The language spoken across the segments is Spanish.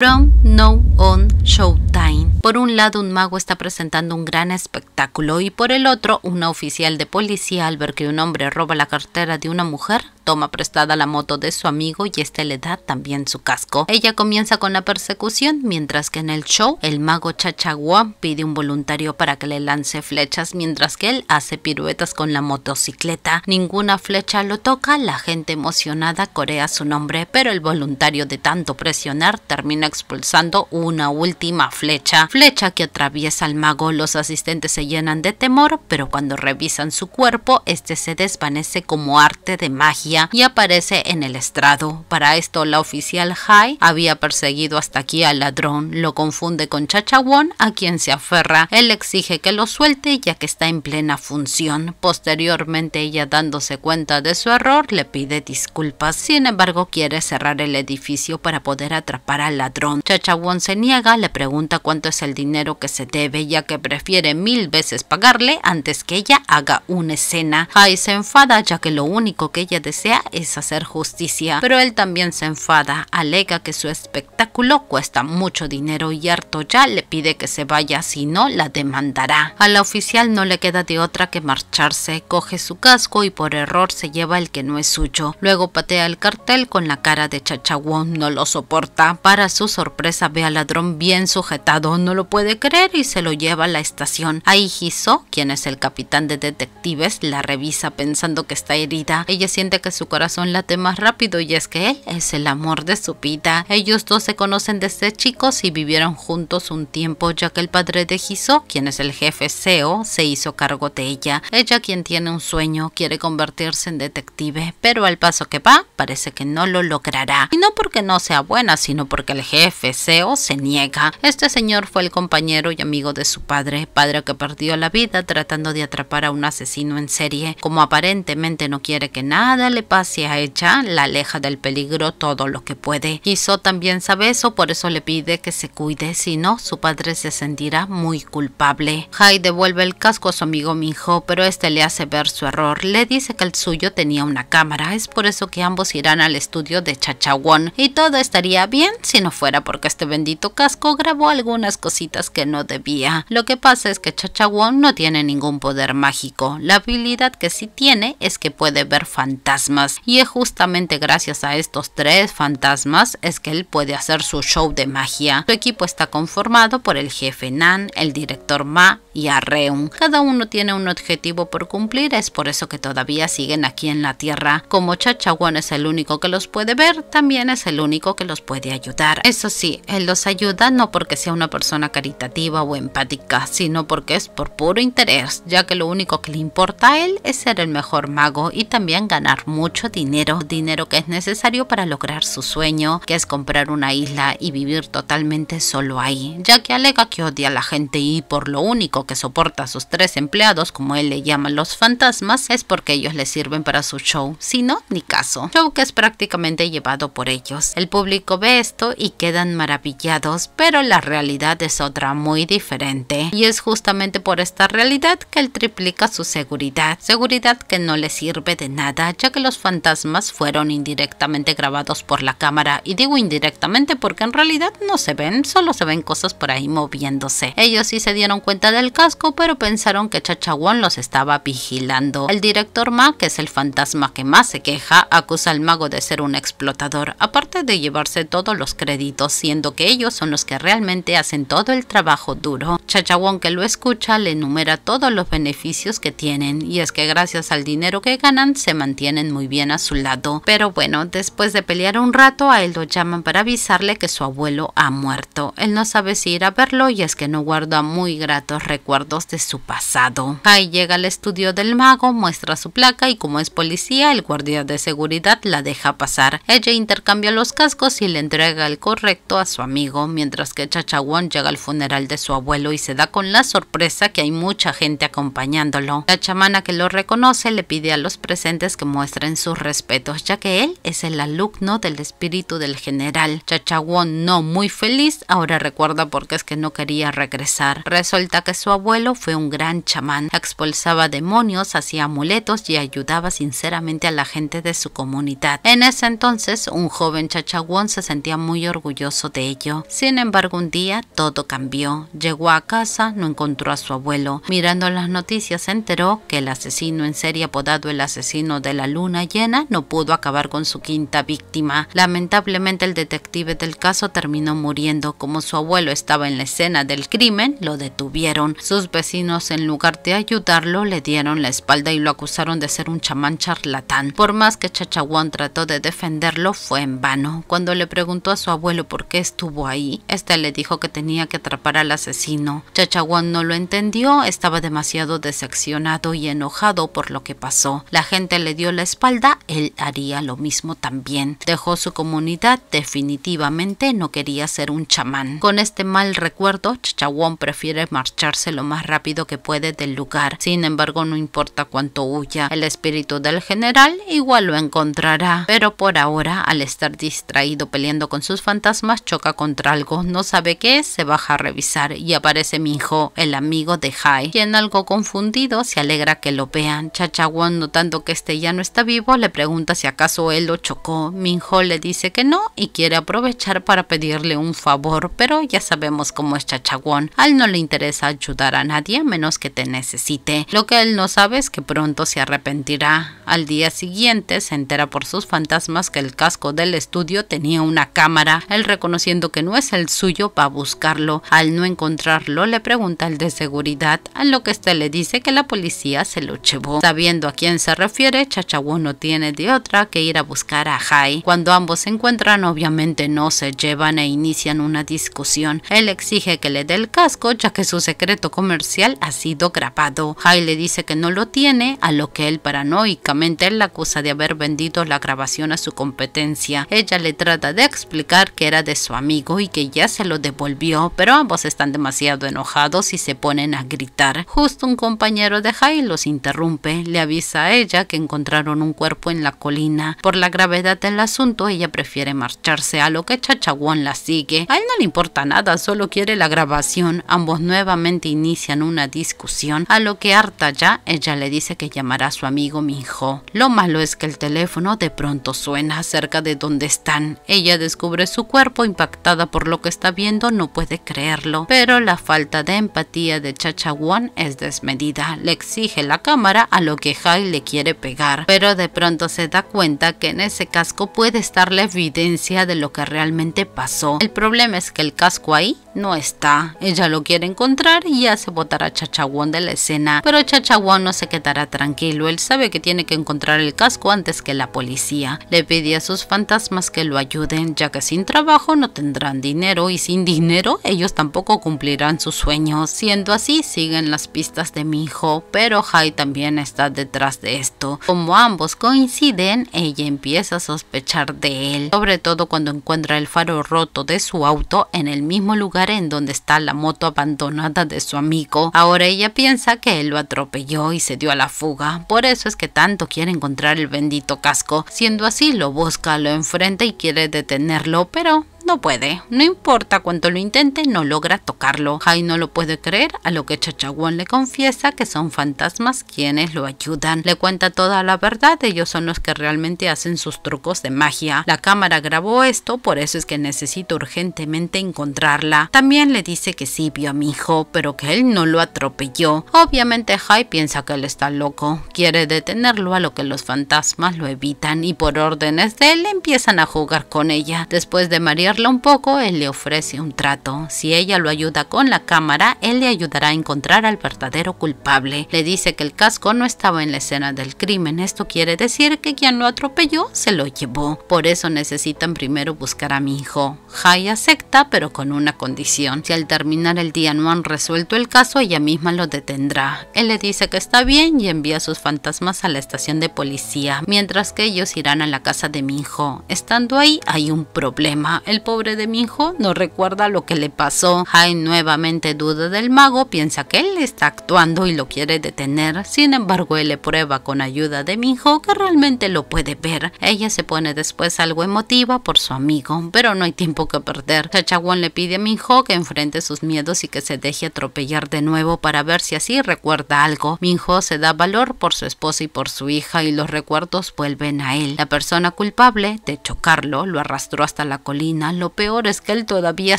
From Now On Showtime. Por un lado, un mago está presentando un gran espectáculo y por el otro, una oficial de policía al ver que un hombre roba la cartera de una mujer toma prestada la moto de su amigo y este le da también su casco. Ella comienza con la persecución, mientras que en el show el mago Chachagua pide un voluntario para que le lance flechas, mientras que él hace piruetas con la motocicleta. Ninguna flecha lo toca, la gente emocionada corea su nombre, pero el voluntario de tanto presionar termina expulsando una última flecha. Flecha que atraviesa al mago, los asistentes se llenan de temor, pero cuando revisan su cuerpo, este se desvanece como arte de magia y aparece en el estrado. Para esto la oficial High había perseguido hasta aquí al ladrón, lo confunde con Chachawon a quien se aferra, él exige que lo suelte ya que está en plena función. Posteriormente ella dándose cuenta de su error le pide disculpas, sin embargo quiere cerrar el edificio para poder atrapar al ladrón. Chachawon se niega, le pregunta cuánto es el dinero que se debe ya que prefiere mil veces pagarle antes que ella haga una escena. High se enfada ya que lo único que ella desea es hacer justicia, pero él también se enfada, alega que su espectáculo cuesta mucho dinero y harto ya le pide que se vaya, si no la demandará. A la oficial no le queda de otra que marcharse, coge su casco y por error se lleva el que no es suyo. Luego patea el cartel con la cara de Chachawón, no lo soporta. Para su sorpresa ve al ladrón bien sujetado, no lo puede creer y se lo lleva a la estación. Ahí Hiso, quien es el capitán de detectives, la revisa pensando que está herida. Ella siente que su corazón late más rápido y es que él es el amor de su vida. Ellos dos se conocen desde chicos y vivieron juntos un tiempo ya que el padre de Hiso, quien es el jefe SEO, se hizo cargo de ella. Ella quien tiene un sueño quiere convertirse en detective, pero al paso que va parece que no lo logrará. Y no porque no sea buena, sino porque el jefe SEO se niega. Este señor fue el compañero y amigo de su padre, padre que perdió la vida tratando de atrapar a un asesino en serie. Como aparentemente no quiere que nada le pase a ella, la aleja del peligro todo lo que puede. Hizo también sabe eso, por eso le pide que se cuide, si no, su padre se sentirá muy culpable. Hai devuelve el casco a su amigo Minho, pero este le hace ver su error. Le dice que el suyo tenía una cámara, es por eso que ambos irán al estudio de Chachawon. Y todo estaría bien si no fuera porque este bendito casco grabó algunas cositas que no debía. Lo que pasa es que Chachawon no tiene ningún poder mágico. La habilidad que sí tiene es que puede ver fantasmas y es justamente gracias a estos tres fantasmas es que él puede hacer su show de magia. Su equipo está conformado por el jefe Nan, el director Ma y Arreum. Cada uno tiene un objetivo por cumplir, es por eso que todavía siguen aquí en la Tierra. Como Chachawan es el único que los puede ver, también es el único que los puede ayudar. Eso sí, él los ayuda no porque sea una persona caritativa o empática, sino porque es por puro interés, ya que lo único que le importa a él es ser el mejor mago y también ganar mucho mucho dinero, dinero que es necesario para lograr su sueño, que es comprar una isla y vivir totalmente solo ahí, ya que alega que odia a la gente y por lo único que soporta a sus tres empleados, como él le llama los fantasmas, es porque ellos le sirven para su show, si no, ni caso. Show que es prácticamente llevado por ellos. El público ve esto y quedan maravillados, pero la realidad es otra muy diferente. Y es justamente por esta realidad que él triplica su seguridad, seguridad que no le sirve de nada, ya que los los fantasmas fueron indirectamente grabados por la cámara. Y digo indirectamente porque en realidad no se ven, solo se ven cosas por ahí moviéndose. Ellos sí se dieron cuenta del casco, pero pensaron que Chachawan los estaba vigilando. El director Ma, que es el fantasma que más se queja, acusa al mago de ser un explotador, aparte de llevarse todos los créditos, siendo que ellos son los que realmente hacen todo el trabajo duro. Chachawon que lo escucha le enumera todos los beneficios que tienen, y es que gracias al dinero que ganan se mantienen muy bien a su lado, pero bueno, después de pelear un rato a él lo llaman para avisarle que su abuelo ha muerto. Él no sabe si ir a verlo y es que no guarda muy gratos recuerdos de su pasado. Kai llega al estudio del mago, muestra su placa y como es policía, el guardia de seguridad la deja pasar. Ella intercambia los cascos y le entrega el correcto a su amigo, mientras que Chachawan llega al funeral de su abuelo y se da con la sorpresa que hay mucha gente acompañándolo. La chamana que lo reconoce le pide a los presentes que muestren sus respetos, ya que él es el alumno del espíritu del general. Chachawón. no muy feliz, ahora recuerda por qué es que no quería regresar. Resulta que su abuelo fue un gran chamán, expulsaba demonios, hacía amuletos y ayudaba sinceramente a la gente de su comunidad. En ese entonces, un joven Chachawón se sentía muy orgulloso de ello. Sin embargo, un día todo cambió. Llegó a casa, no encontró a su abuelo. Mirando las noticias, se enteró que el asesino en serie apodado el asesino de la luna llena no pudo acabar con su quinta víctima. Lamentablemente el detective del caso terminó muriendo. Como su abuelo estaba en la escena del crimen, lo detuvieron. Sus vecinos en lugar de ayudarlo le dieron la espalda y lo acusaron de ser un chamán charlatán. Por más que Chachahuán trató de defenderlo, fue en vano. Cuando le preguntó a su abuelo por qué estuvo ahí, este le dijo que tenía que atrapar al asesino. Chachahuán no lo entendió, estaba demasiado decepcionado y enojado por lo que pasó. La gente le dio la espalda él haría lo mismo también. Dejó su comunidad, definitivamente no quería ser un chamán. Con este mal recuerdo, Chachawon prefiere marcharse lo más rápido que puede del lugar. Sin embargo, no importa cuánto huya, el espíritu del general igual lo encontrará. Pero por ahora, al estar distraído peleando con sus fantasmas, choca contra algo, no sabe qué se baja a revisar y aparece mi hijo, el amigo de Hai, quien algo confundido se alegra que lo vean. Chachawon notando que este ya no está vivo le pregunta si acaso él lo chocó. Minho le dice que no y quiere aprovechar para pedirle un favor, pero ya sabemos cómo es Chachagón, Al no le interesa ayudar a nadie a menos que te necesite. Lo que él no sabe es que pronto se arrepentirá. Al día siguiente se entera por sus fantasmas que el casco del estudio tenía una cámara. Él reconociendo que no es el suyo va a buscarlo. Al no encontrarlo le pregunta al de seguridad, a lo que este le dice que la policía se lo llevó. Sabiendo a quién se refiere, Chachagón no tiene de otra que ir a buscar a Jai. Cuando ambos se encuentran obviamente no se llevan e inician una discusión. Él exige que le dé el casco ya que su secreto comercial ha sido grabado. Jai le dice que no lo tiene, a lo que él paranoicamente la acusa de haber vendido la grabación a su competencia. Ella le trata de explicar que era de su amigo y que ya se lo devolvió, pero ambos están demasiado enojados y se ponen a gritar. Justo un compañero de Jai los interrumpe, le avisa a ella que encontraron un cuerpo en la colina. Por la gravedad del asunto, ella prefiere marcharse, a lo que Chachaguán la sigue. A él no le importa nada, solo quiere la grabación. Ambos nuevamente inician una discusión, a lo que harta ya, ella le dice que llamará a su amigo hijo Lo malo es que el teléfono de pronto suena cerca de donde están. Ella descubre su cuerpo impactada por lo que está viendo, no puede creerlo, pero la falta de empatía de Chachaguán es desmedida. Le exige la cámara a lo que Jai le quiere pegar, pero de pronto se da cuenta que en ese casco puede estar la evidencia de lo que realmente pasó. El problema es que el casco ahí no está. Ella lo quiere encontrar y hace botar a Chachaguan de la escena, pero Chachaguan no se quedará tranquilo. Él sabe que tiene que encontrar el casco antes que la policía. Le pide a sus fantasmas que lo ayuden, ya que sin trabajo no tendrán dinero y sin dinero ellos tampoco cumplirán sus sueños. Siendo así, siguen las pistas de mi hijo, pero Hai también está detrás de esto. Como ambos coinciden, ella empieza a sospechar de él, sobre todo cuando encuentra el faro roto de su auto en el mismo lugar en donde está la moto abandonada de su amigo. Ahora ella piensa que él lo atropelló y se dio a la fuga. Por eso es que tanto quiere encontrar el bendito casco. Siendo así, lo busca, lo enfrenta y quiere detenerlo, pero no puede. No importa cuánto lo intente, no logra tocarlo. Jai no lo puede creer, a lo que Chachawan le confiesa que son fantasmas quienes lo ayudan. Le cuenta toda la verdad, ellos son los que realmente hacen sus trucos de magia. La cámara grabó esto, por eso es que necesito urgentemente encontrarla. También le dice que sí vio a mi hijo, pero que él no lo atropelló. Obviamente Jai piensa que él está loco, quiere detenerlo a lo que los fantasmas lo evitan y por órdenes de él empiezan a jugar con ella. Después de marear un poco, él le ofrece un trato. Si ella lo ayuda con la cámara, él le ayudará a encontrar al verdadero culpable. Le dice que el casco no estaba en la escena del crimen. Esto quiere decir que quien lo atropelló se lo llevó. Por eso necesitan primero buscar a mi hijo. Jai acepta, pero con una condición. Si al terminar el día no han resuelto el caso, ella misma lo detendrá. Él le dice que está bien y envía a sus fantasmas a la estación de policía, mientras que ellos irán a la casa de mi hijo. Estando ahí hay un problema. El pobre de mi hijo no recuerda lo que le pasó. Hay nuevamente duda del mago, piensa que él está actuando y lo quiere detener. Sin embargo, él le prueba con ayuda de Minho... que realmente lo puede ver. Ella se pone después algo emotiva por su amigo, pero no hay tiempo que perder. Chachawan le pide a Minho que enfrente sus miedos y que se deje atropellar de nuevo para ver si así recuerda algo. Minho se da valor por su esposa y por su hija y los recuerdos vuelven a él. La persona culpable de chocarlo lo arrastró hasta la colina, lo peor es que él todavía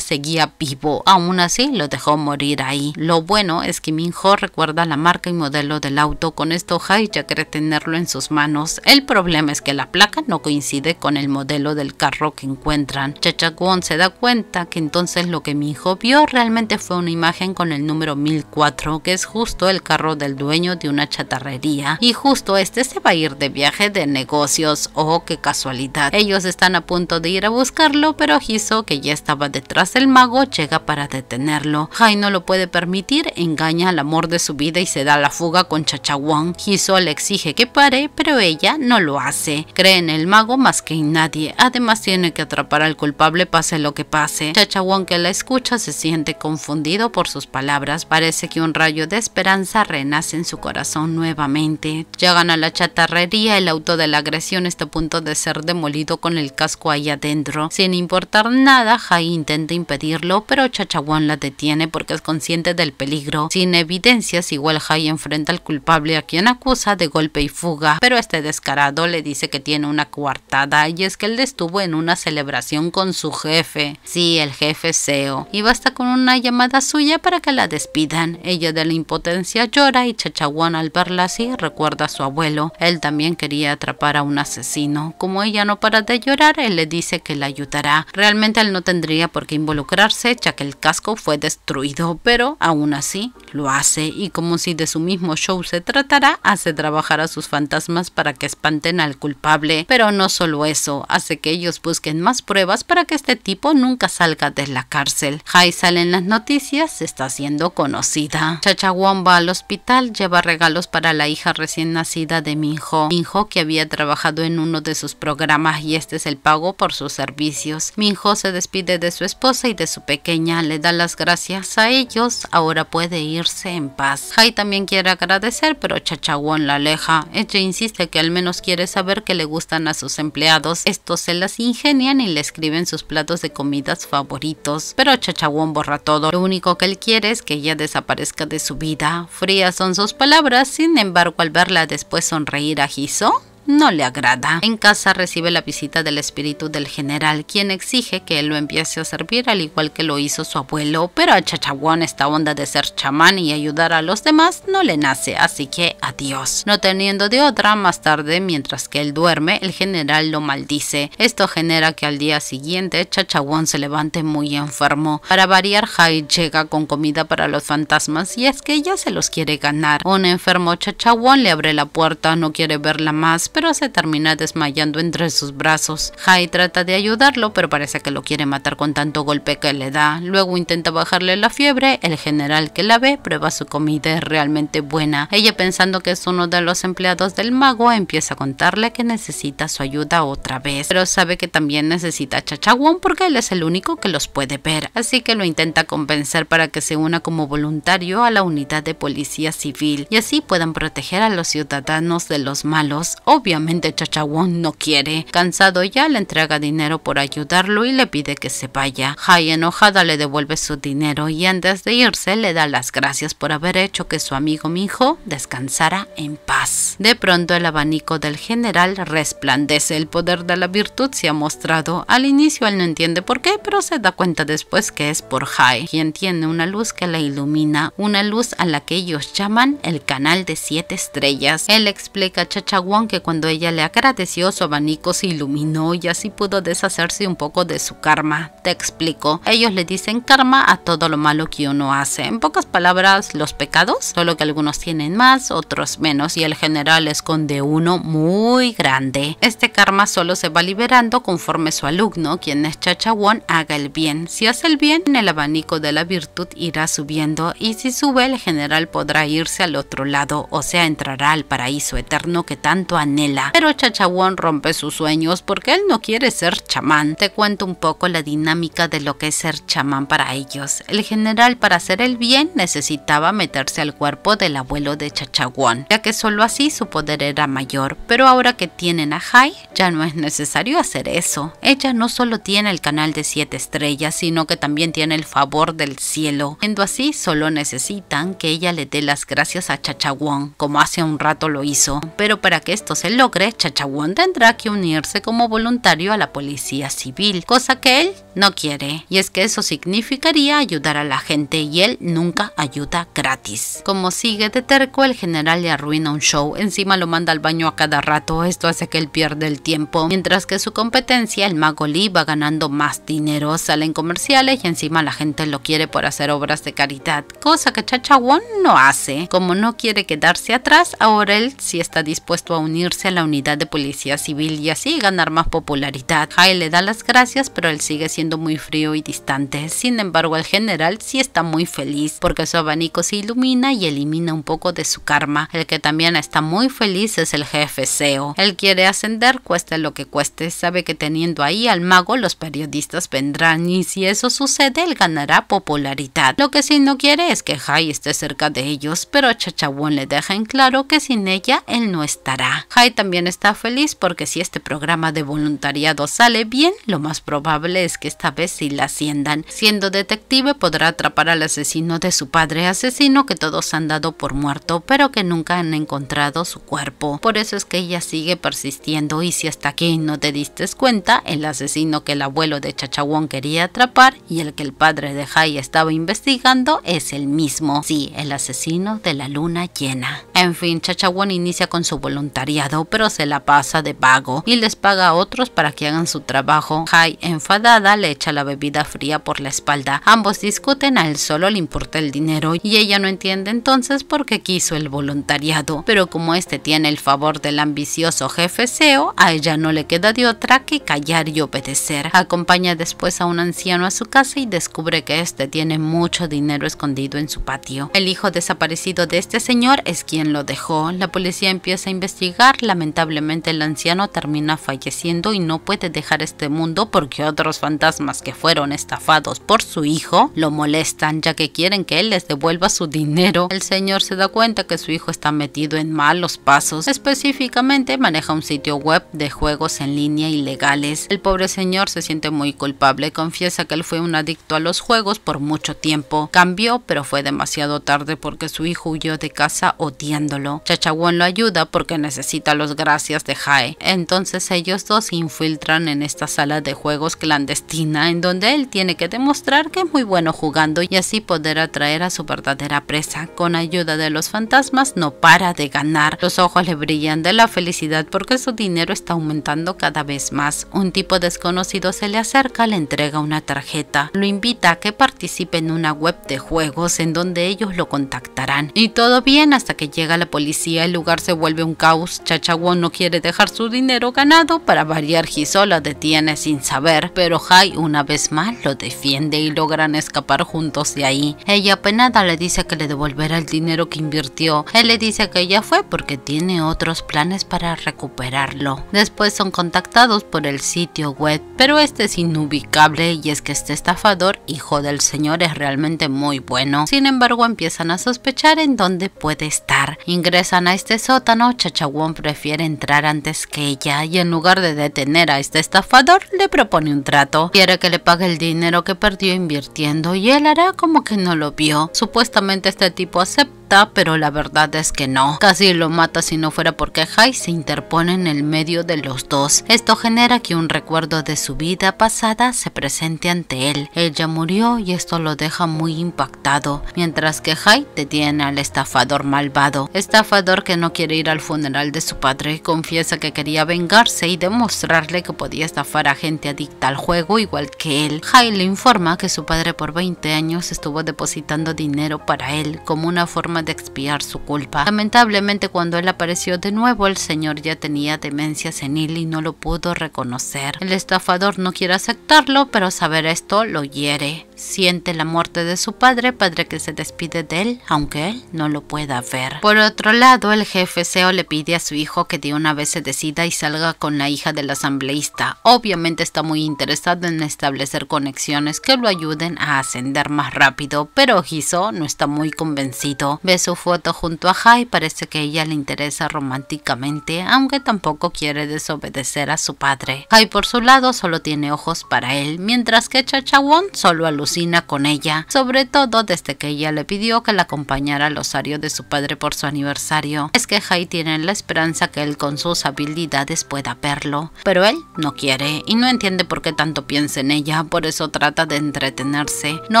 seguía vivo, aún así lo dejó morir ahí. Lo bueno es que Minho recuerda la marca y modelo del auto, con esto y ya quiere tenerlo en sus manos. El problema es que la placa no coincide con el modelo del carro que encuentran. Chachakwon se da cuenta que entonces lo que Minho vio realmente fue una imagen con el número 1004, que es justo el carro del dueño de una chatarrería. Y justo este se va a ir de viaje de negocios. Oh, qué casualidad. Ellos están a punto de ir a buscarlo, pero Hizo que ya estaba detrás del mago llega para detenerlo. Jai no lo puede permitir, engaña al amor de su vida y se da la fuga con Chachawon. Hizo le exige que pare, pero ella no lo hace. Cree en el mago más que en nadie. Además tiene que atrapar al culpable pase lo que pase. Chachawon que la escucha se siente confundido por sus palabras. Parece que un rayo de esperanza renace en su corazón nuevamente. Llegan a la chatarrería, el auto de la agresión está a punto de ser demolido con el casco ahí adentro. Sin importar nada, Jai intenta impedirlo, pero Chachawan la detiene porque es consciente del peligro. Sin evidencias, igual Jai enfrenta al culpable a quien acusa de golpe y fuga, pero este descarado le dice que tiene una coartada y es que él estuvo en una celebración con su jefe. Sí, el jefe SEO. Y basta con una llamada suya para que la despidan. Ella de la impotencia llora y Chachawan al verla así recuerda a su abuelo. Él también quería atrapar a un asesino. Como ella no para de llorar, él le dice que la ayudará. Realmente él no tendría por qué involucrarse, ya que el casco fue destruido, pero aún así lo hace y como si de su mismo show se tratara, hace trabajar a sus fantasmas para que espanten al culpable. Pero no solo eso, hace que ellos busquen más pruebas para que este tipo nunca salga de la cárcel. Jai sale en las noticias, está siendo conocida. chachawomba al hospital, lleva regalos para la hija recién nacida de hijo. hijo que había trabajado en uno de sus programas y este es el pago por sus servicios. José se despide de su esposa y de su pequeña, le da las gracias a ellos, ahora puede irse en paz. Hai también quiere agradecer, pero Chachawon la aleja. Ella insiste que al menos quiere saber que le gustan a sus empleados. Estos se las ingenian y le escriben sus platos de comidas favoritos, pero Chachawon borra todo. Lo único que él quiere es que ella desaparezca de su vida. Frías son sus palabras, sin embargo al verla después sonreír a Hiso, no le agrada. En casa recibe la visita del espíritu del general, quien exige que él lo empiece a servir al igual que lo hizo su abuelo, pero a Chachahuán esta onda de ser chamán y ayudar a los demás no le nace, así que adiós. No teniendo de otra, más tarde, mientras que él duerme, el general lo maldice. Esto genera que al día siguiente Chachahuán se levante muy enfermo. Para variar, Hyde llega con comida para los fantasmas y es que ya se los quiere ganar. Un enfermo Chachahuán le abre la puerta, no quiere verla más, pero se termina desmayando entre sus brazos. Hai trata de ayudarlo, pero parece que lo quiere matar con tanto golpe que le da. Luego intenta bajarle la fiebre, el general que la ve prueba su comida es realmente buena. Ella pensando que es uno de los empleados del mago, empieza a contarle que necesita su ayuda otra vez, pero sabe que también necesita a porque él es el único que los puede ver, así que lo intenta convencer para que se una como voluntario a la unidad de policía civil y así puedan proteger a los ciudadanos de los malos. Obvio Obviamente Chachawon no quiere. Cansado ya le entrega dinero por ayudarlo y le pide que se vaya. Hai enojada le devuelve su dinero y antes de irse le da las gracias por haber hecho que su amigo Mijo descansara en paz. De pronto el abanico del general resplandece. El poder de la virtud se ha mostrado. Al inicio él no entiende por qué, pero se da cuenta después que es por Hai, quien tiene una luz que la ilumina, una luz a la que ellos llaman el canal de siete estrellas. Él explica a Chachawon que cuando cuando ella le agradeció, su abanico se iluminó y así pudo deshacerse un poco de su karma. Te explico. Ellos le dicen karma a todo lo malo que uno hace. En pocas palabras, los pecados, solo que algunos tienen más, otros menos, y el general esconde uno muy grande. Este karma solo se va liberando conforme su alumno, quien es Chachawon, haga el bien. Si hace el bien, en el abanico de la virtud irá subiendo, y si sube, el general podrá irse al otro lado, o sea, entrará al paraíso eterno que tanto anhela pero chachawon rompe sus sueños porque él no quiere ser chamán. Te cuento un poco la dinámica de lo que es ser chamán para ellos. El general para hacer el bien necesitaba meterse al cuerpo del abuelo de Chachawon, ya que solo así su poder era mayor. Pero ahora que tienen a Hai, ya no es necesario hacer eso. Ella no solo tiene el canal de siete estrellas, sino que también tiene el favor del cielo. Siendo así, solo necesitan que ella le dé las gracias a chachawon como hace un rato lo hizo. Pero para que esto se logre, Chachawon tendrá que unirse como voluntario a la policía civil, cosa que él no quiere. Y es que eso significaría ayudar a la gente y él nunca ayuda gratis. Como sigue de terco, el general le arruina un show, encima lo manda al baño a cada rato, esto hace que él pierda el tiempo, mientras que su competencia, el mago va ganando más dinero, salen comerciales y encima la gente lo quiere por hacer obras de caridad, cosa que Chachawon no hace. Como no quiere quedarse atrás, ahora él sí está dispuesto a unirse a la unidad de policía civil y así ganar más popularidad. Hyde le da las gracias, pero él sigue siendo muy frío y distante. Sin embargo, el general sí está muy feliz porque su abanico se ilumina y elimina un poco de su karma. El que también está muy feliz es el jefe SEO. Él quiere ascender, cueste lo que cueste. Sabe que teniendo ahí al mago, los periodistas vendrán y si eso sucede, él ganará popularidad. Lo que sí no quiere es que Jai esté cerca de ellos, pero Chachabón le deja en claro que sin ella él no estará también está feliz porque si este programa de voluntariado sale bien, lo más probable es que esta vez sí la asciendan. Siendo detective podrá atrapar al asesino de su padre asesino que todos han dado por muerto, pero que nunca han encontrado su cuerpo. Por eso es que ella sigue persistiendo y si hasta aquí no te diste cuenta, el asesino que el abuelo de Chachawón quería atrapar y el que el padre de Jai estaba investigando es el mismo. Sí, el asesino de la luna llena. En fin, Chachawón inicia con su voluntariado pero se la pasa de vago y les paga a otros para que hagan su trabajo. Hai, enfadada, le echa la bebida fría por la espalda. Ambos discuten, a él solo le importa el dinero y ella no entiende entonces por qué quiso el voluntariado. Pero como este tiene el favor del ambicioso jefe SEO, a ella no le queda de otra que callar y obedecer. Acompaña después a un anciano a su casa y descubre que este tiene mucho dinero escondido en su patio. El hijo desaparecido de este señor es quien lo dejó. La policía empieza a investigar, lamentablemente el anciano termina falleciendo y no puede dejar este mundo porque otros fantasmas que fueron estafados por su hijo lo molestan ya que quieren que él les devuelva su dinero. El señor se da cuenta que su hijo está metido en malos pasos, específicamente maneja un sitio web de juegos en línea ilegales. El pobre señor se siente muy culpable, confiesa que él fue un adicto a los juegos por mucho tiempo. Cambió, pero fue demasiado tarde porque su hijo huyó de casa odiándolo. Chachagón lo ayuda porque necesita los gracias de Jae. Entonces ellos dos se infiltran en esta sala de juegos clandestina en donde él tiene que demostrar que es muy bueno jugando y así poder atraer a su verdadera presa. Con ayuda de los fantasmas no para de ganar. Los ojos le brillan de la felicidad porque su dinero está aumentando cada vez más. Un tipo desconocido se le acerca, le entrega una tarjeta. Lo invita a que participe en una web de juegos en donde ellos lo contactarán. Y todo bien hasta que llega la policía, el lugar se vuelve un caos. Chaguón no quiere dejar su dinero ganado para variar y la detiene sin saber, pero Hai una vez más lo defiende y logran escapar juntos de ahí. Ella apenada le dice que le devolverá el dinero que invirtió. Él le dice que ella fue porque tiene otros planes para recuperarlo. Después son contactados por el sitio web, pero este es inubicable y es que este estafador, hijo del señor, es realmente muy bueno. Sin embargo, empiezan a sospechar en dónde puede estar. Ingresan a este sótano, Chachawon prefiere entrar antes que ella y en lugar de detener a este estafador le propone un trato. Quiere que le pague el dinero que perdió invirtiendo y él hará como que no lo vio. Supuestamente este tipo acepta pero la verdad es que no. Casi lo mata si no fuera porque Hai se interpone en el medio de los dos. Esto genera que un recuerdo de su vida pasada se presente ante él. Ella murió y esto lo deja muy impactado, mientras que Hai detiene al estafador malvado. Estafador que no quiere ir al funeral de su padre, confiesa que quería vengarse y demostrarle que podía estafar a gente adicta al juego igual que él. Hai le informa que su padre por 20 años estuvo depositando dinero para él como una forma de expiar su culpa. Lamentablemente cuando él apareció de nuevo el señor ya tenía demencia senil y no lo pudo reconocer. El estafador no quiere aceptarlo, pero saber esto lo hiere siente la muerte de su padre, padre que se despide de él, aunque él no lo pueda ver. Por otro lado, el jefe SEO le pide a su hijo que de una vez se decida y salga con la hija del asambleísta. Obviamente está muy interesado en establecer conexiones que lo ayuden a ascender más rápido, pero Giso no está muy convencido. Ve su foto junto a Hai, parece que ella le interesa románticamente, aunque tampoco quiere desobedecer a su padre. Hai por su lado solo tiene ojos para él, mientras que Chachawon solo alucina con ella, sobre todo desde que ella le pidió que la acompañara al osario de su padre por su aniversario. Es que Hai tiene la esperanza que él con sus habilidades pueda verlo, pero él no quiere y no entiende por qué tanto piensa en ella, por eso trata de entretenerse. No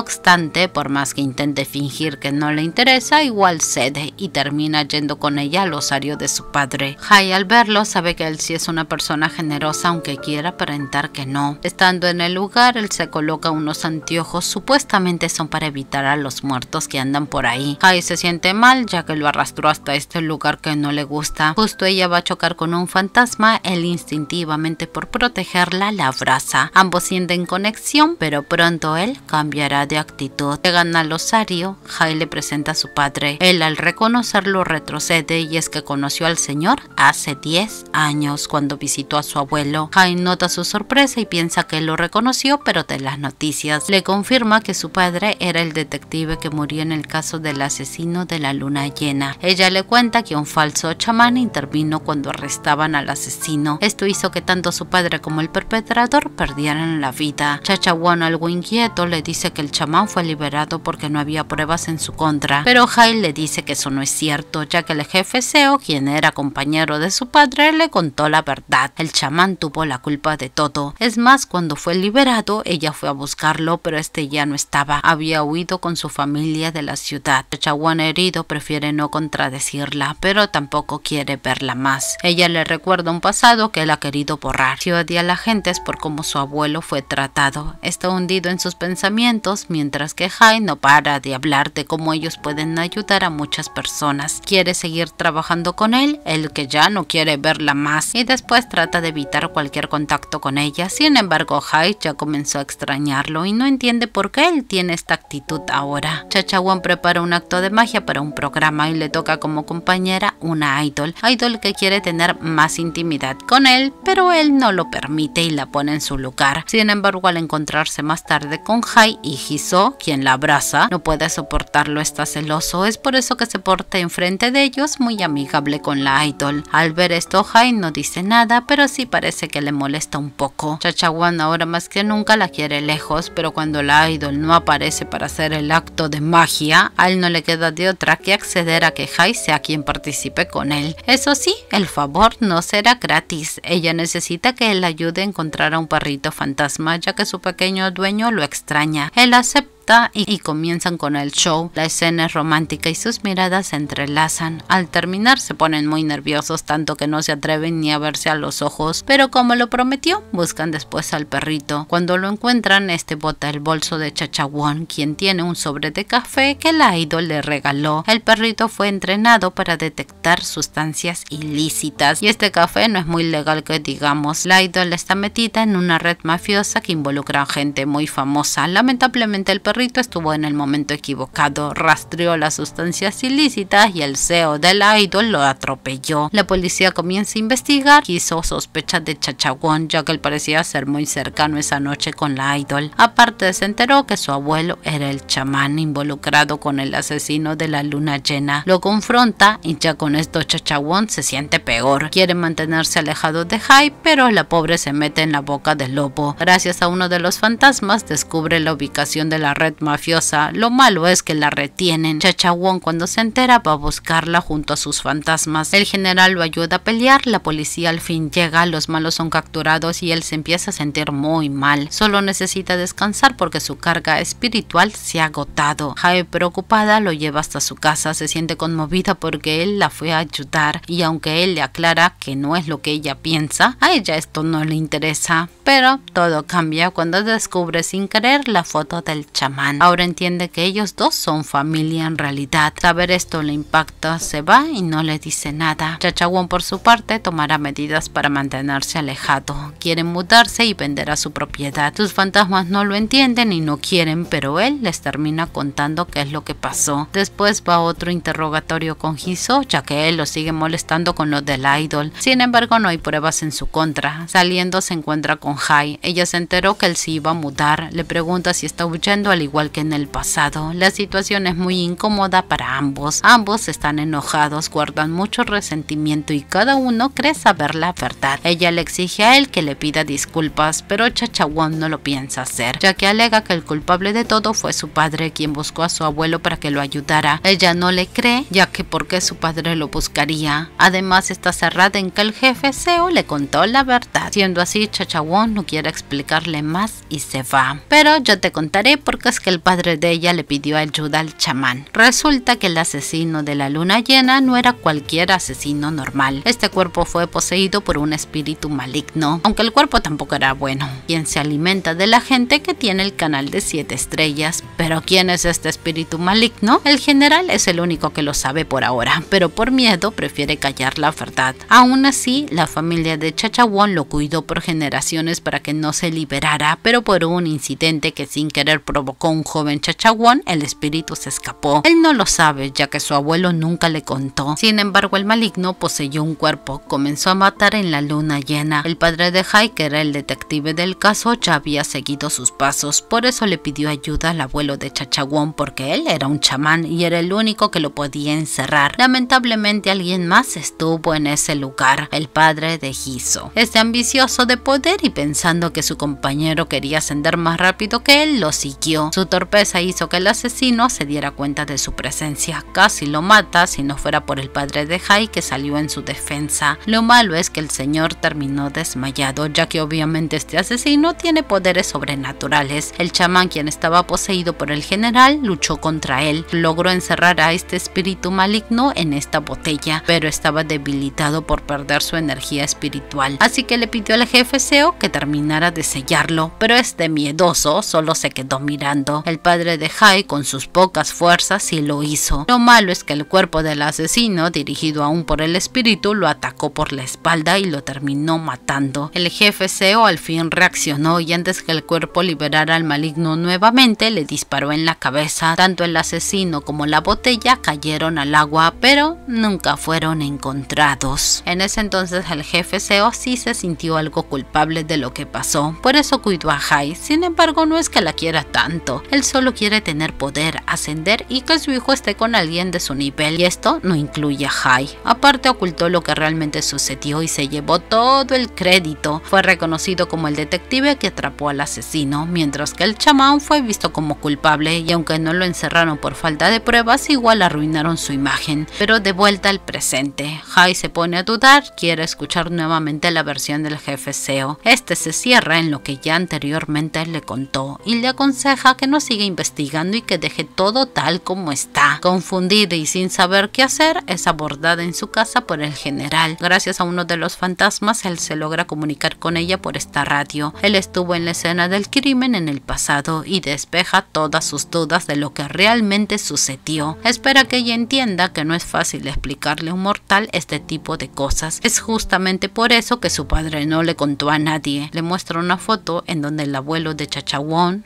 obstante, por más que intente fingir que no le interesa, igual cede y termina yendo con ella al osario de su padre. Hai al verlo sabe que él sí es una persona generosa aunque quiera aparentar que no. Estando en el lugar, él se coloca unos anteojos supuestamente son para evitar a los muertos que andan por ahí. Kai se siente mal ya que lo arrastró hasta este lugar que no le gusta. Justo ella va a chocar con un fantasma, él instintivamente por protegerla la abraza. Ambos sienten conexión, pero pronto él cambiará de actitud. Llegan al osario, Jai le presenta a su padre. Él al reconocerlo retrocede y es que conoció al señor hace 10 años cuando visitó a su abuelo. Jai nota su sorpresa y piensa que lo reconoció, pero de las noticias le confirma confirma que su padre era el detective que murió en el caso del asesino de la luna llena. Ella le cuenta que un falso chamán intervino cuando arrestaban al asesino. Esto hizo que tanto su padre como el perpetrador perdieran la vida. Chachawan, algo inquieto, le dice que el chamán fue liberado porque no había pruebas en su contra, pero Hyde le dice que eso no es cierto, ya que el jefe Seo, quien era compañero de su padre, le contó la verdad. El chamán tuvo la culpa de todo. Es más, cuando fue liberado, ella fue a buscarlo, pero este ya no estaba. Había huido con su familia de la ciudad. Chaguán herido prefiere no contradecirla, pero tampoco quiere verla más. Ella le recuerda un pasado que él ha querido borrar. Si odia a la gente es por cómo su abuelo fue tratado. Está hundido en sus pensamientos, mientras que Jai no para de hablar de cómo ellos pueden ayudar a muchas personas. Quiere seguir trabajando con él, el que ya no quiere verla más, y después trata de evitar cualquier contacto con ella. Sin embargo, Jai ya comenzó a extrañarlo y no entiende de por qué él tiene esta actitud ahora. Chacha prepara un acto de magia para un programa y le toca como compañera una idol, idol que quiere tener más intimidad con él, pero él no lo permite y la pone en su lugar. Sin embargo, al encontrarse más tarde con Hai y Hiso, quien la abraza, no puede soportarlo, está celoso, es por eso que se porta enfrente de ellos muy amigable con la idol. Al ver esto, Hai no dice nada, pero sí parece que le molesta un poco. Chacha ahora más que nunca la quiere lejos, pero cuando la Idol no aparece para hacer el acto de magia, a él no le queda de otra que acceder a que Hai sea quien participe con él. Eso sí, el favor no será gratis. Ella necesita que él ayude a encontrar a un perrito fantasma ya que su pequeño dueño lo extraña. Él acepta y, comienzan con el show. La escena es romántica y sus miradas se entrelazan. Al terminar se ponen muy nerviosos tanto que no se atreven ni a verse a los ojos, pero como lo prometió, buscan después al perrito. Cuando lo encuentran, este bota el bolso de Chachawon quien tiene un sobre de café que la idol le regaló. El perrito fue entrenado para detectar sustancias ilícitas y este café no es muy legal que digamos. La idol está metida en una red mafiosa que involucra a gente muy famosa. Lamentablemente el perrito estuvo en el momento equivocado, rastreó las sustancias ilícitas y el CEO del idol lo atropelló. La policía comienza a investigar, hizo sospecha de Chachagón ya que él parecía ser muy cercano esa noche con la idol. Aparte se enteró que su abuelo era el chamán involucrado con el asesino de la luna llena. Lo confronta y ya con esto Chachagón se siente peor. Quiere mantenerse alejado de Hype pero la pobre se mete en la boca del lobo. Gracias a uno de los fantasmas descubre la ubicación de la red mafiosa. Lo malo es que la retienen. Chacha Wong cuando se entera va a buscarla junto a sus fantasmas. El general lo ayuda a pelear, la policía al fin llega, los malos son capturados y él se empieza a sentir muy mal. Solo necesita descansar porque su carga espiritual se ha agotado. Jae preocupada lo lleva hasta su casa, se siente conmovida porque él la fue a ayudar y aunque él le aclara que no es lo que ella piensa, a ella esto no le interesa. Pero todo cambia cuando descubre sin querer la foto del chamán. Ahora entiende que ellos dos son familia en realidad. Saber esto le impacta, se va y no le dice nada. Chachawon por su parte tomará medidas para mantenerse alejado. Quiere mudarse y vender a su propiedad. Sus fantasmas no lo entienden y no quieren, pero él les termina contando qué es lo que pasó. Después va a otro interrogatorio con Hiso, ya que él lo sigue molestando con lo del idol. Sin embargo, no hay pruebas en su contra. Saliendo se encuentra con Hai. Ella se enteró que él se iba a mudar. Le pregunta si está huyendo al al igual que en el pasado. La situación es muy incómoda para ambos. Ambos están enojados, guardan mucho resentimiento y cada uno cree saber la verdad. Ella le exige a él que le pida disculpas, pero Chachawon no lo piensa hacer, ya que alega que el culpable de todo fue su padre, quien buscó a su abuelo para que lo ayudara. Ella no le cree, ya que porque su padre lo buscaría. Además está cerrada en que el jefe SEO le contó la verdad. Siendo así, Chachawon no quiere explicarle más y se va. Pero yo te contaré por qué que el padre de ella le pidió ayuda al chamán. Resulta que el asesino de la luna llena no era cualquier asesino normal. Este cuerpo fue poseído por un espíritu maligno, aunque el cuerpo tampoco era bueno, quien se alimenta de la gente que tiene el canal de siete estrellas. Pero ¿quién es este espíritu maligno? El general es el único que lo sabe por ahora, pero por miedo prefiere callar la verdad. Aún así, la familia de Chachawon lo cuidó por generaciones para que no se liberara, pero por un incidente que sin querer provocar, con un joven chachaguán, el espíritu se escapó. Él no lo sabe, ya que su abuelo nunca le contó. Sin embargo, el maligno poseyó un cuerpo, comenzó a matar en la luna llena. El padre de Jai, que era el detective del caso, ya había seguido sus pasos, por eso le pidió ayuda al abuelo de chachaguán porque él era un chamán y era el único que lo podía encerrar. Lamentablemente alguien más estuvo en ese lugar, el padre de Giso. Este ambicioso de poder y pensando que su compañero quería ascender más rápido que él, lo siguió. Su torpeza hizo que el asesino se diera cuenta de su presencia. Casi lo mata si no fuera por el padre de Jai que salió en su defensa. Lo malo es que el señor terminó desmayado, ya que obviamente este asesino tiene poderes sobrenaturales. El chamán quien estaba poseído por el general luchó contra él. Logró encerrar a este espíritu maligno en esta botella, pero estaba debilitado por perder su energía espiritual. Así que le pidió al jefe Seo que terminara de sellarlo, pero este miedoso solo se quedó mirando el padre de Hai con sus pocas fuerzas sí lo hizo. Lo malo es que el cuerpo del asesino, dirigido aún por el espíritu, lo atacó por la espalda y lo terminó matando. El jefe Seo al fin reaccionó y antes que el cuerpo liberara al maligno nuevamente le disparó en la cabeza. Tanto el asesino como la botella cayeron al agua pero nunca fueron encontrados. En ese entonces el jefe Seo sí se sintió algo culpable de lo que pasó, por eso cuidó a Hai, sin embargo no es que la quiera tanto. Él solo quiere tener poder, ascender y que su hijo esté con alguien de su nivel y esto no incluye a Hai. Aparte ocultó lo que realmente sucedió y se llevó todo el crédito. Fue reconocido como el detective que atrapó al asesino, mientras que el chamán fue visto como culpable y aunque no lo encerraron por falta de pruebas, igual arruinaron su imagen. Pero de vuelta al presente, Hai se pone a dudar, quiere escuchar nuevamente la versión del jefe SEO. Este se cierra en lo que ya anteriormente le contó y le aconseja que no siga investigando y que deje todo tal como está. Confundida y sin saber qué hacer, es abordada en su casa por el general. Gracias a uno de los fantasmas, él se logra comunicar con ella por esta radio. Él estuvo en la escena del crimen en el pasado y despeja todas sus dudas de lo que realmente sucedió. Espera que ella entienda que no es fácil explicarle a un mortal este tipo de cosas. Es justamente por eso que su padre no le contó a nadie. Le muestra una foto en donde el abuelo de Chachawón,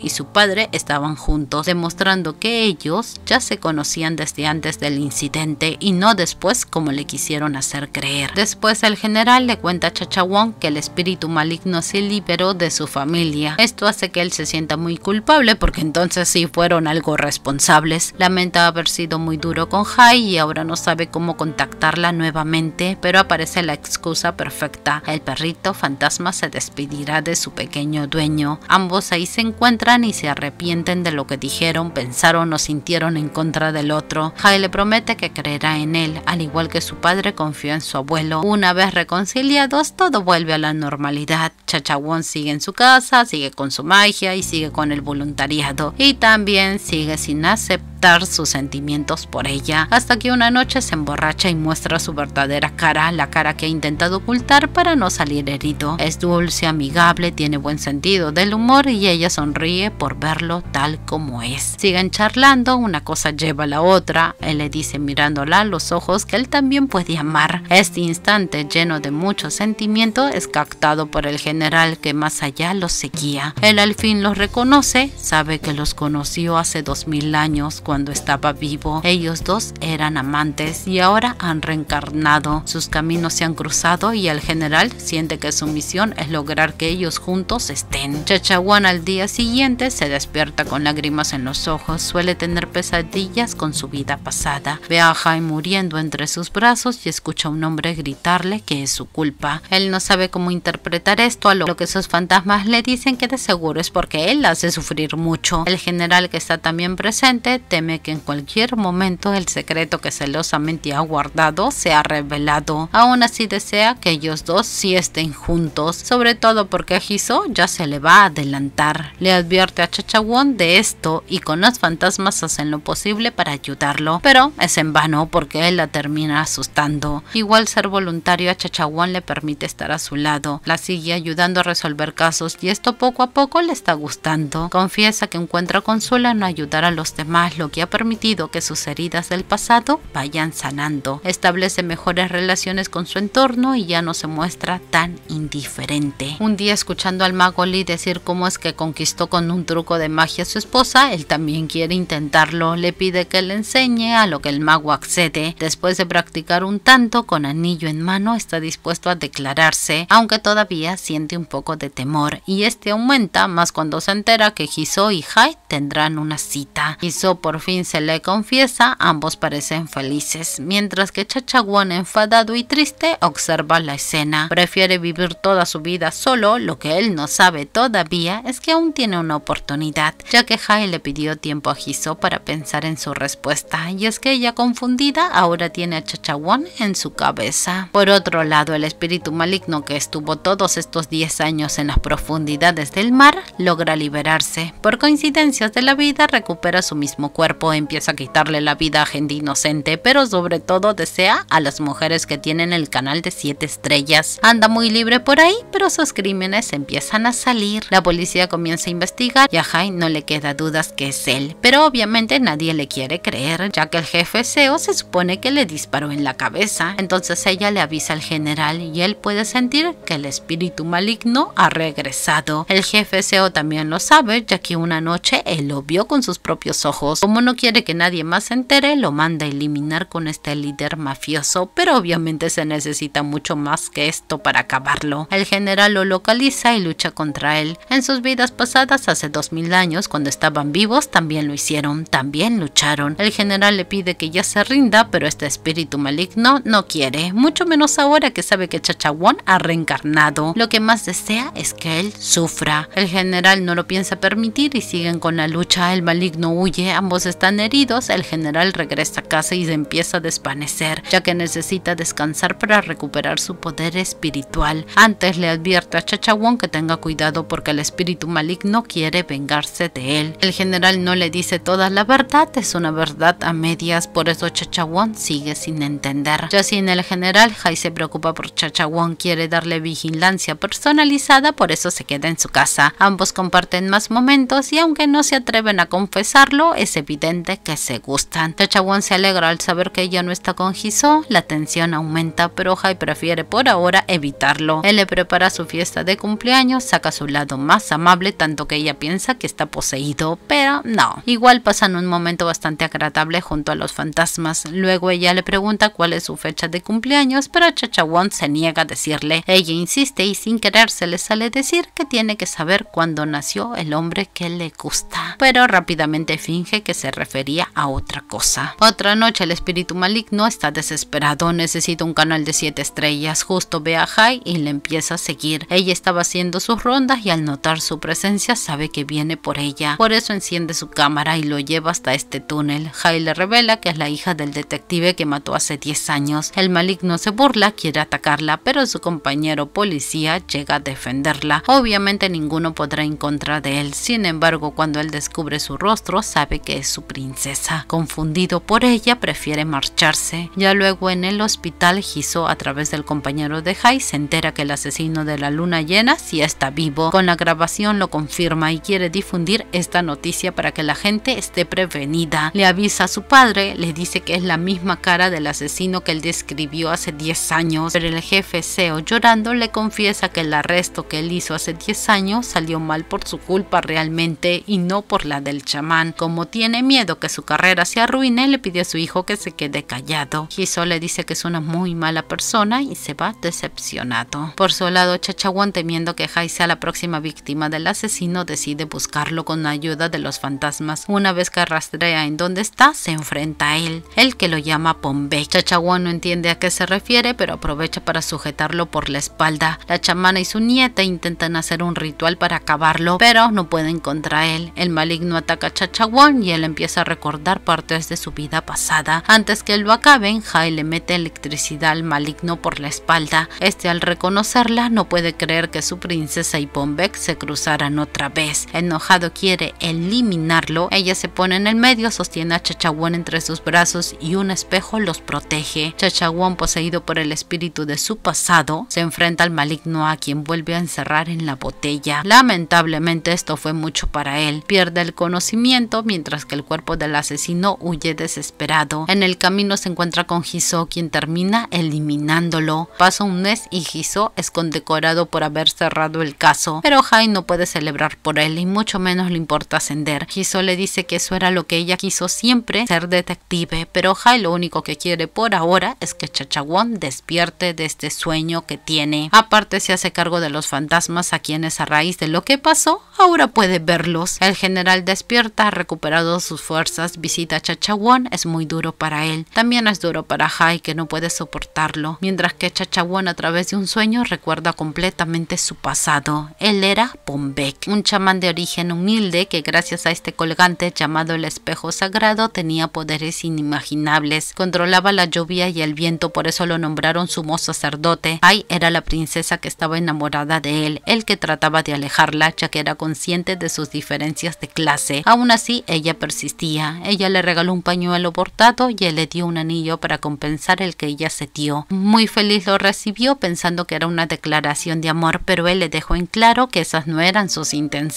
y y su padre estaban juntos, demostrando que ellos ya se conocían desde antes del incidente y no después como le quisieron hacer creer. Después el general le cuenta a Chachawon que el espíritu maligno se liberó de su familia. Esto hace que él se sienta muy culpable porque entonces sí fueron algo responsables. Lamenta haber sido muy duro con Hai y ahora no sabe cómo contactarla nuevamente, pero aparece la excusa perfecta. El perrito fantasma se despedirá de su pequeño dueño. Ambos ahí se encuentran y se arrepienten de lo que dijeron, pensaron o sintieron en contra del otro. Jai le promete que creerá en él, al igual que su padre confió en su abuelo. Una vez reconciliados, todo vuelve a la normalidad. Chachawon sigue en su casa, sigue con su magia y sigue con el voluntariado. Y también sigue sin aceptar sus sentimientos por ella, hasta que una noche se emborracha y muestra su verdadera cara, la cara que ha intentado ocultar para no salir herido. Es dulce, amigable, tiene buen sentido del humor y ella sonríe por verlo tal como es. Siguen charlando, una cosa lleva a la otra. Él le dice mirándola a los ojos que él también puede amar. Este instante lleno de mucho sentimiento es captado por el general que más allá los seguía. Él al fin los reconoce, sabe que los conoció hace dos mil años cuando estaba vivo. Ellos dos eran amantes y ahora han reencarnado. Sus caminos se han cruzado y el general siente que su misión es lograr que ellos juntos estén. Chachawan al día siguiente se despierta con lágrimas en los ojos, suele tener pesadillas con su vida pasada. Ve a muriendo entre sus brazos y escucha a un hombre gritarle que es su culpa. Él no sabe cómo interpretar esto, a lo que sus fantasmas le dicen que de seguro es porque él hace sufrir mucho. El general que está también presente teme que en cualquier momento el secreto que celosamente ha guardado Se ha revelado. Aún así desea que ellos dos sí estén juntos, sobre todo porque Hiso ya se le va a adelantar. Le a Chachawon de esto y con los fantasmas hacen lo posible para ayudarlo, pero es en vano porque él la termina asustando. Igual ser voluntario a Chachawon le permite estar a su lado, la sigue ayudando a resolver casos y esto poco a poco le está gustando. Confiesa que encuentra consuelo en ayudar a los demás, lo que ha permitido que sus heridas del pasado vayan sanando. Establece mejores relaciones con su entorno y ya no se muestra tan indiferente. Un día escuchando al mago decir cómo es que conquistó con un truco de magia a su esposa, él también quiere intentarlo, le pide que le enseñe, a lo que el mago accede. Después de practicar un tanto con anillo en mano, está dispuesto a declararse, aunque todavía siente un poco de temor, y este aumenta más cuando se entera que Hiso y Hai tendrán una cita. Hiso por fin se le confiesa, ambos parecen felices, mientras que Chachaguan enfadado y triste observa la escena. Prefiere vivir toda su vida solo, lo que él no sabe todavía es que aún tiene una oportunidad, ya que Jai le pidió tiempo a Hiso para pensar en su respuesta, y es que ella confundida ahora tiene a Chachawan en su cabeza. Por otro lado, el espíritu maligno que estuvo todos estos 10 años en las profundidades del mar logra liberarse. Por coincidencias de la vida, recupera su mismo cuerpo, empieza a quitarle la vida a gente inocente, pero sobre todo desea a las mujeres que tienen el canal de 7 estrellas. Anda muy libre por ahí, pero sus crímenes empiezan a salir. La policía comienza a investigar y a no le queda dudas que es él, pero obviamente nadie le quiere creer, ya que el jefe SEO se supone que le disparó en la cabeza. Entonces ella le avisa al general y él puede sentir que el espíritu maligno ha regresado. El jefe SEO también lo sabe, ya que una noche él lo vio con sus propios ojos. Como no quiere que nadie más se entere, lo manda a eliminar con este líder mafioso, pero obviamente se necesita mucho más que esto para acabarlo. El general lo localiza y lucha contra él. En sus vidas pasadas ha hace dos mil años, cuando estaban vivos, también lo hicieron, también lucharon. El general le pide que ya se rinda, pero este espíritu maligno no quiere, mucho menos ahora que sabe que chachawon ha reencarnado. Lo que más desea es que él sufra. El general no lo piensa permitir y siguen con la lucha. El maligno huye, ambos están heridos, el general regresa a casa y se empieza a desvanecer, ya que necesita descansar para recuperar su poder espiritual. Antes le advierte a Chachawan que tenga cuidado porque el espíritu maligno quiere quiere vengarse de él. El general no le dice toda la verdad, es una verdad a medias, por eso Won sigue sin entender. Ya sin el general, Jai se preocupa por Won, quiere darle vigilancia personalizada, por eso se queda en su casa. Ambos comparten más momentos y aunque no se atreven a confesarlo, es evidente que se gustan. Won se alegra al saber que ella no está con Hiso, la tensión aumenta, pero Jai prefiere por ahora evitarlo. Él le prepara su fiesta de cumpleaños, saca su lado más amable, tanto que ella piensa que está poseído, pero no. Igual pasan un momento bastante agradable junto a los fantasmas. Luego ella le pregunta cuál es su fecha de cumpleaños, pero Chachawon se niega a decirle. Ella insiste y sin querer se le sale decir que tiene que saber cuándo nació el hombre que le gusta, pero rápidamente finge que se refería a otra cosa. Otra noche el espíritu maligno está desesperado, necesita un canal de 7 estrellas, justo ve a Hai y le empieza a seguir. Ella estaba haciendo sus rondas y al notar su presencia que viene por ella, por eso enciende su cámara y lo lleva hasta este túnel. Jai le revela que es la hija del detective que mató hace 10 años. El maligno se burla, quiere atacarla, pero su compañero policía llega a defenderla. Obviamente ninguno podrá encontrar de él, sin embargo cuando él descubre su rostro sabe que es su princesa. Confundido por ella prefiere marcharse. Ya luego en el hospital Giso a través del compañero de Jai se entera que el asesino de la luna llena sí está vivo. Con la grabación lo confirma y quiere difundir esta noticia para que la gente esté prevenida. Le avisa a su padre, le dice que es la misma cara del asesino que él describió hace 10 años, pero el jefe Seo llorando le confiesa que el arresto que él hizo hace 10 años salió mal por su culpa realmente y no por la del chamán. Como tiene miedo que su carrera se arruine, le pide a su hijo que se quede callado. Hiso le dice que es una muy mala persona y se va decepcionado. Por su lado, Chachawan temiendo que Jai sea la próxima víctima del asesino de decide buscarlo con ayuda de los fantasmas. Una vez que rastrea en dónde está, se enfrenta a él, el que lo llama Pombeck. Chachawon no entiende a qué se refiere, pero aprovecha para sujetarlo por la espalda. La chamana y su nieta intentan hacer un ritual para acabarlo, pero no pueden contra él. El maligno ataca a y él empieza a recordar partes de su vida pasada. Antes que lo acaben, Jai le mete electricidad al maligno por la espalda. Este al reconocerla no puede creer que su princesa y Pombek se cruzaran otra vez. Enojado quiere eliminarlo. Ella se pone en el medio, sostiene a Chachawan entre sus brazos y un espejo los protege. Chachawan, poseído por el espíritu de su pasado, se enfrenta al maligno a quien vuelve a encerrar en la botella. Lamentablemente esto fue mucho para él. Pierde el conocimiento mientras que el cuerpo del asesino huye desesperado. En el camino se encuentra con Hiso, quien termina eliminándolo. Pasa un mes y Hiso es condecorado por haber cerrado el caso, pero Hai no puede celebrar por él y mucho menos le importa ascender. Hiso le dice que eso era lo que ella quiso siempre, ser detective, pero Hai lo único que quiere por ahora es que Chachawon despierte de este sueño que tiene. Aparte se hace cargo de los fantasmas a quienes a raíz de lo que pasó ahora puede verlos. El general despierta, ha recuperado sus fuerzas, visita a Chachawon, es muy duro para él. También es duro para Hai que no puede soportarlo, mientras que Chachawon a través de un sueño recuerda completamente su pasado. Él era Pombek, un chamán de origen humilde que gracias a este colgante llamado el espejo sagrado tenía poderes inimaginables, controlaba la lluvia y el viento, por eso lo nombraron sumo sacerdote. ay era la princesa que estaba enamorada de él, el que trataba de alejarla ya que era consciente de sus diferencias de clase. Aún así, ella persistía. Ella le regaló un pañuelo portado y él le dio un anillo para compensar el que ella se dio. Muy feliz lo recibió pensando que era una declaración de amor, pero él le dejó en claro que esas no eran sus intenciones.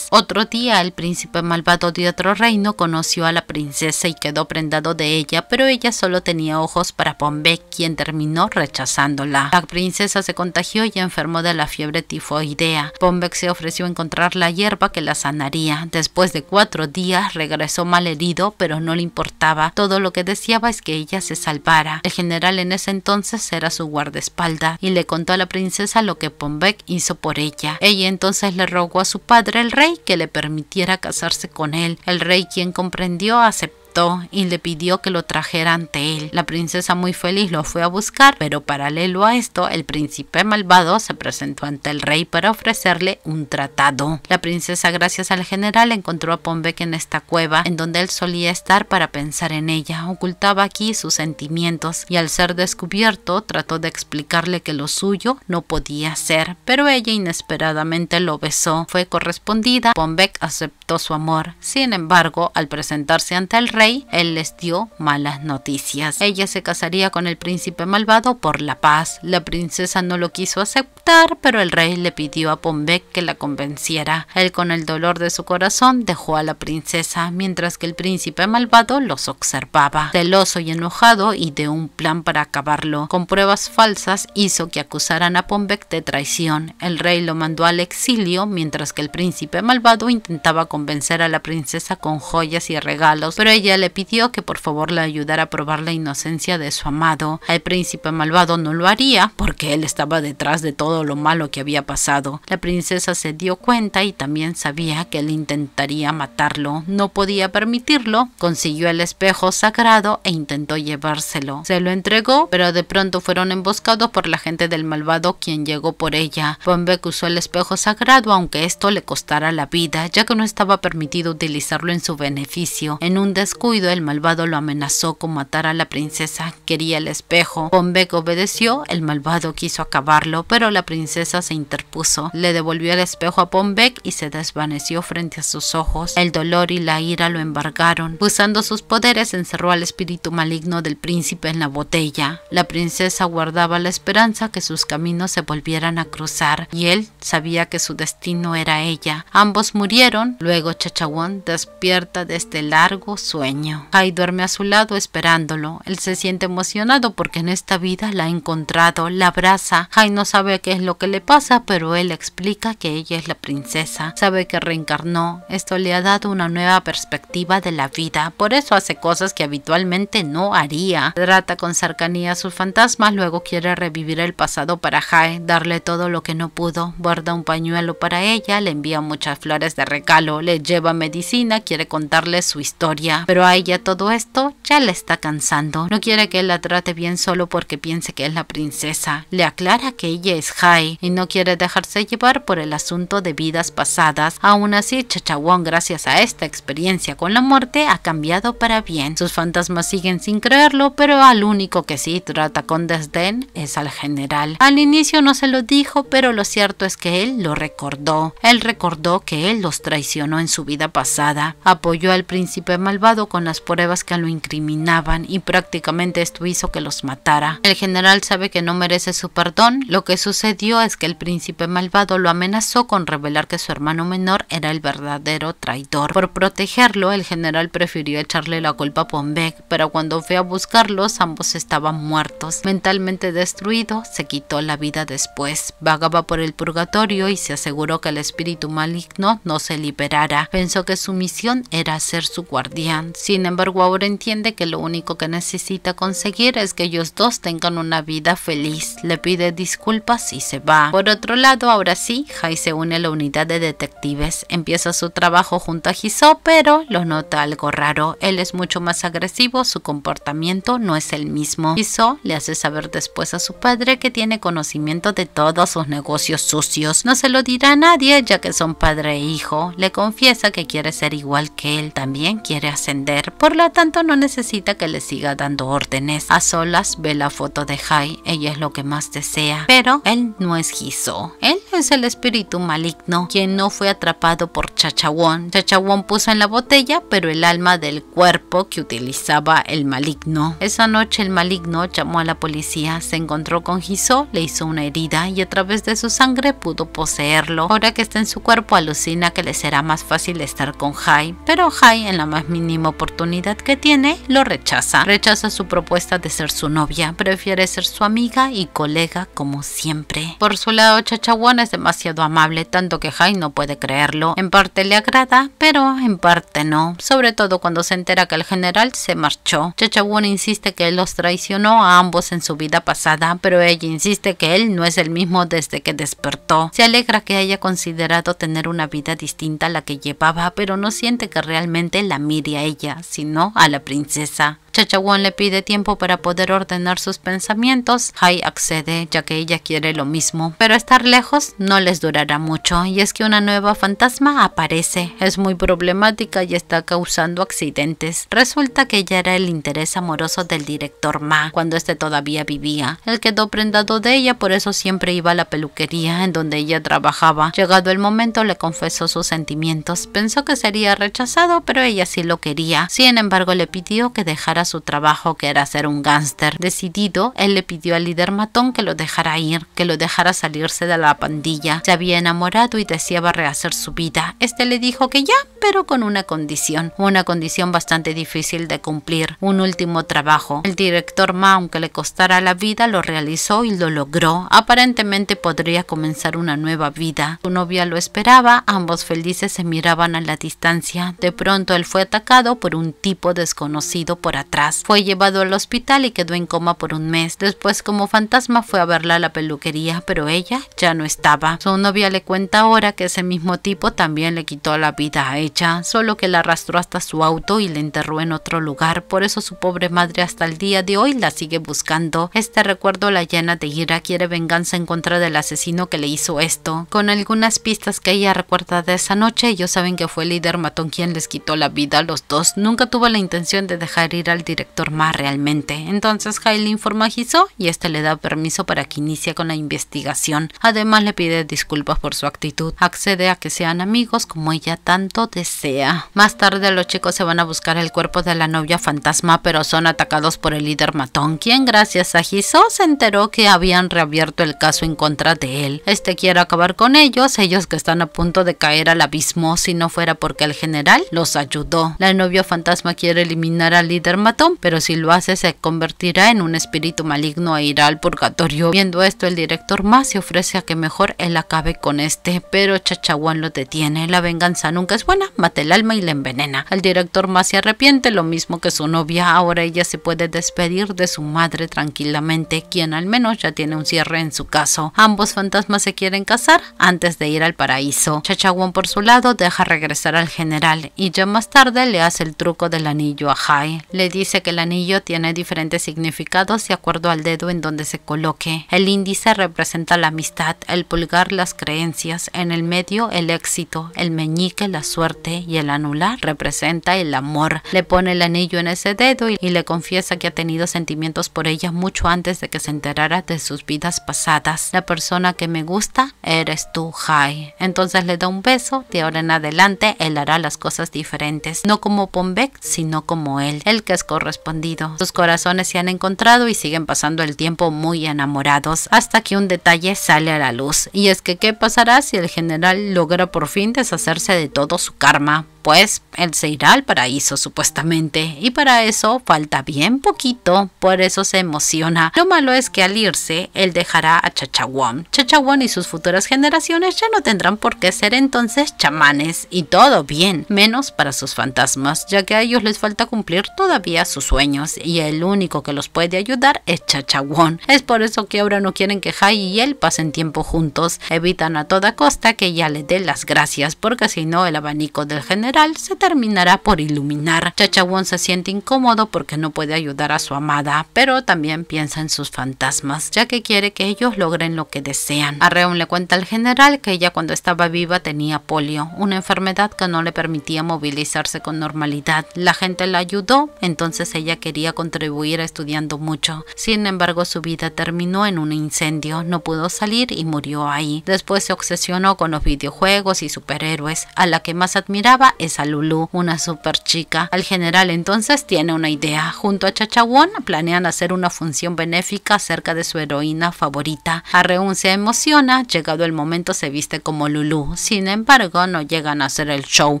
Otro día el príncipe malvado de otro reino conoció a la princesa y quedó prendado de ella, pero ella solo tenía ojos para Pombe, quien terminó rechazándola. La princesa se contagió y enfermó de la fiebre tifoidea. Pombeck se ofreció a encontrar la hierba que la sanaría. Después de cuatro días regresó mal herido pero no le importaba. Todo lo que deseaba es que ella se salvara. El general en ese entonces era su guardaespalda y le contó a la princesa lo que Pombeck hizo por ella. Ella entonces le rogó a su padre padre el rey que le permitiera casarse con él. El rey, quien comprendió, aceptó y le pidió que lo trajera ante él. La princesa muy feliz lo fue a buscar, pero paralelo a esto, el príncipe malvado se presentó ante el rey para ofrecerle un tratado. La princesa, gracias al general, encontró a Pombeck en esta cueva, en donde él solía estar para pensar en ella. Ocultaba aquí sus sentimientos y al ser descubierto trató de explicarle que lo suyo no podía ser, pero ella inesperadamente lo besó. Fue correspondida, Pombeck aceptó su amor. Sin embargo, al presentarse ante el rey, él les dio malas noticias. Ella se casaría con el príncipe malvado por la paz. La princesa no lo quiso aceptar, pero el rey le pidió a pombeck que la convenciera. Él con el dolor de su corazón dejó a la princesa, mientras que el príncipe malvado los observaba. Celoso y enojado y de un plan para acabarlo, con pruebas falsas hizo que acusaran a pombeck de traición. El rey lo mandó al exilio, mientras que el príncipe malvado intentaba convencer a la princesa con joyas y regalos, pero ella le pidió que por favor le ayudara a probar la inocencia de su amado. El príncipe malvado no lo haría porque él estaba detrás de todo lo malo que había pasado. La princesa se dio cuenta y también sabía que él intentaría matarlo. No podía permitirlo. Consiguió el espejo sagrado e intentó llevárselo. Se lo entregó, pero de pronto fueron emboscados por la gente del malvado quien llegó por ella. Bombeck usó el espejo sagrado aunque esto le costara la vida, ya que no estaba permitido utilizarlo en su beneficio. En un descuento Cuido el malvado lo amenazó con matar a la princesa, quería el espejo. Pombeck obedeció, el malvado quiso acabarlo, pero la princesa se interpuso. Le devolvió el espejo a Pombeck y se desvaneció frente a sus ojos. El dolor y la ira lo embargaron. Usando sus poderes, encerró al espíritu maligno del príncipe en la botella. La princesa guardaba la esperanza que sus caminos se volvieran a cruzar y él sabía que su destino era ella. Ambos murieron, luego Chachawón despierta de este largo sueño sueño. duerme a su lado esperándolo. Él se siente emocionado porque en esta vida la ha encontrado, la abraza. Kai no sabe qué es lo que le pasa, pero él explica que ella es la princesa. Sabe que reencarnó. Esto le ha dado una nueva perspectiva de la vida. Por eso hace cosas que habitualmente no haría. Trata con cercanía a sus fantasmas, luego quiere revivir el pasado para Jae, darle todo lo que no pudo. guarda un pañuelo para ella, le envía muchas flores de regalo, le lleva medicina, quiere contarle su historia, pero a ella todo esto ya la está cansando. No quiere que él la trate bien solo porque piense que es la princesa. Le aclara que ella es Jai y no quiere dejarse llevar por el asunto de vidas pasadas. Aún así, Chachawon, gracias a esta experiencia con la muerte, ha cambiado para bien. Sus fantasmas siguen sin creerlo, pero al único que sí trata con desdén es al general. Al inicio no se lo dijo, pero lo cierto es que él lo recordó. Él recordó que él los traicionó en su vida pasada. Apoyó al príncipe malvado con las pruebas que lo incriminaban y prácticamente esto hizo que los matara. El general sabe que no merece su perdón. Lo que sucedió es que el príncipe malvado lo amenazó con revelar que su hermano menor era el verdadero traidor. Por protegerlo, el general prefirió echarle la culpa a Pombeck, pero cuando fue a buscarlos, ambos estaban muertos. Mentalmente destruido, se quitó la vida después. Vagaba por el purgatorio y se aseguró que el espíritu maligno no se liberara. Pensó que su misión era ser su guardián, sin embargo, ahora entiende que lo único que necesita conseguir es que ellos dos tengan una vida feliz. Le pide disculpas y se va. Por otro lado, ahora sí, Hai se une a la unidad de detectives. Empieza su trabajo junto a Hiso, pero lo nota algo raro. Él es mucho más agresivo, su comportamiento no es el mismo. Hiso le hace saber después a su padre que tiene conocimiento de todos sus negocios sucios. No se lo dirá a nadie ya que son padre e hijo. Le confiesa que quiere ser igual que él. También quiere ascender por lo tanto no necesita que le siga dando órdenes. A solas ve la foto de Hai, ella es lo que más desea, pero él no es Hiso. Él es el espíritu maligno, quien no fue atrapado por Chachawon. Chachawon puso en la botella, pero el alma del cuerpo que utilizaba el maligno. Esa noche el maligno llamó a la policía, se encontró con giso le hizo una herida y a través de su sangre pudo poseerlo. Ahora que está en su cuerpo alucina que le será más fácil estar con Hai, pero Hai en la más mínima oportunidad que tiene, lo rechaza. Rechaza su propuesta de ser su novia, prefiere ser su amiga y colega como siempre. Por su lado, Chachawan es demasiado amable, tanto que Jai no puede creerlo. En parte le agrada, pero en parte no, sobre todo cuando se entera que el general se marchó. Chachawan insiste que él los traicionó a ambos en su vida pasada, pero ella insiste que él no es el mismo desde que despertó. Se alegra que haya considerado tener una vida distinta a la que llevaba, pero no siente que realmente la mire a ella sino a la princesa Chachawan le pide tiempo para poder ordenar sus pensamientos. Hai accede, ya que ella quiere lo mismo, pero estar lejos no les durará mucho, y es que una nueva fantasma aparece, es muy problemática y está causando accidentes. Resulta que ella era el interés amoroso del director Ma, cuando este todavía vivía. Él quedó prendado de ella, por eso siempre iba a la peluquería en donde ella trabajaba. Llegado el momento le confesó sus sentimientos, pensó que sería rechazado, pero ella sí lo quería. Sin embargo, le pidió que dejara su trabajo que era ser un gángster. Decidido, él le pidió al líder matón que lo dejara ir, que lo dejara salirse de la pandilla. Se había enamorado y deseaba rehacer su vida. Este le dijo que ya, pero con una condición, una condición bastante difícil de cumplir, un último trabajo. El director Ma, aunque le costara la vida, lo realizó y lo logró. Aparentemente podría comenzar una nueva vida. Su novia lo esperaba, ambos felices se miraban a la distancia. De pronto él fue atacado por un tipo desconocido por atrás fue llevado al hospital y quedó en coma por un mes. Después como fantasma fue a verla a la peluquería, pero ella ya no estaba. Su novia le cuenta ahora que ese mismo tipo también le quitó la vida a ella, solo que la arrastró hasta su auto y la enterró en otro lugar. Por eso su pobre madre hasta el día de hoy la sigue buscando. Este recuerdo la llena de ira, quiere venganza en contra del asesino que le hizo esto. Con algunas pistas que ella recuerda de esa noche, ellos saben que fue el líder matón quien les quitó la vida a los dos. Nunca tuvo la intención de dejar ir al director más realmente. Entonces Kyle informa a Hiso y este le da permiso para que inicie con la investigación. Además le pide disculpas por su actitud. Accede a que sean amigos como ella tanto desea. Más tarde los chicos se van a buscar el cuerpo de la novia fantasma pero son atacados por el líder matón quien gracias a Hiso se enteró que habían reabierto el caso en contra de él. Este quiere acabar con ellos, ellos que están a punto de caer al abismo si no fuera porque el general los ayudó. La novia fantasma quiere eliminar al líder matón pero si lo hace se convertirá en un espíritu maligno e irá al purgatorio. Viendo esto, el director más se ofrece a que mejor él acabe con este, pero Chachawan lo detiene. La venganza nunca es buena, mata el alma y la envenena. El director más se arrepiente, lo mismo que su novia. Ahora ella se puede despedir de su madre tranquilamente, quien al menos ya tiene un cierre en su caso. Ambos fantasmas se quieren casar antes de ir al paraíso. Chachawan por su lado deja regresar al general y ya más tarde le hace el truco del anillo a Jai. Le dice dice que el anillo tiene diferentes significados de acuerdo al dedo en donde se coloque. El índice representa la amistad, el pulgar las creencias, en el medio el éxito, el meñique la suerte y el anular representa el amor. Le pone el anillo en ese dedo y, le confiesa que ha tenido sentimientos por ella mucho antes de que se enterara de sus vidas pasadas. La persona que me gusta eres tú, Jai. Entonces le da un beso, de ahora en adelante él hará las cosas diferentes, no como Pombeck, sino como él. El que correspondido. Sus corazones se han encontrado y siguen pasando el tiempo muy enamorados hasta que un detalle sale a la luz. Y es que qué pasará si el general logra por fin deshacerse de todo su karma. Pues él se irá al paraíso supuestamente y para eso falta bien poquito, por eso se emociona. Lo malo es que al irse, él dejará a Chachawam. Chachawam y sus futuras generaciones ya no tendrán por qué ser entonces chamanes y todo bien, menos para sus fantasmas, ya que a ellos les falta cumplir todavía sus sueños, y el único que los puede ayudar es Chachawon. Es por eso que ahora no quieren que Jai y él pasen tiempo juntos. Evitan a toda costa que ella le dé las gracias, porque si no, el abanico del general se terminará por iluminar. Chachawon se siente incómodo porque no puede ayudar a su amada, pero también piensa en sus fantasmas, ya que quiere que ellos logren lo que desean. Arreón le cuenta al general que ella cuando estaba viva tenía polio, una enfermedad que no le permitía movilizarse con normalidad. La gente la ayudó, entonces entonces ella quería contribuir estudiando mucho. Sin embargo, su vida terminó en un incendio, no pudo salir y murió ahí. Después se obsesionó con los videojuegos y superhéroes. A la que más admiraba es a Lulu, una super chica. Al general entonces tiene una idea. Junto a Chachawon planean hacer una función benéfica acerca de su heroína favorita. A reún se emociona, llegado el momento se viste como Lulu. Sin embargo, no llegan a hacer el show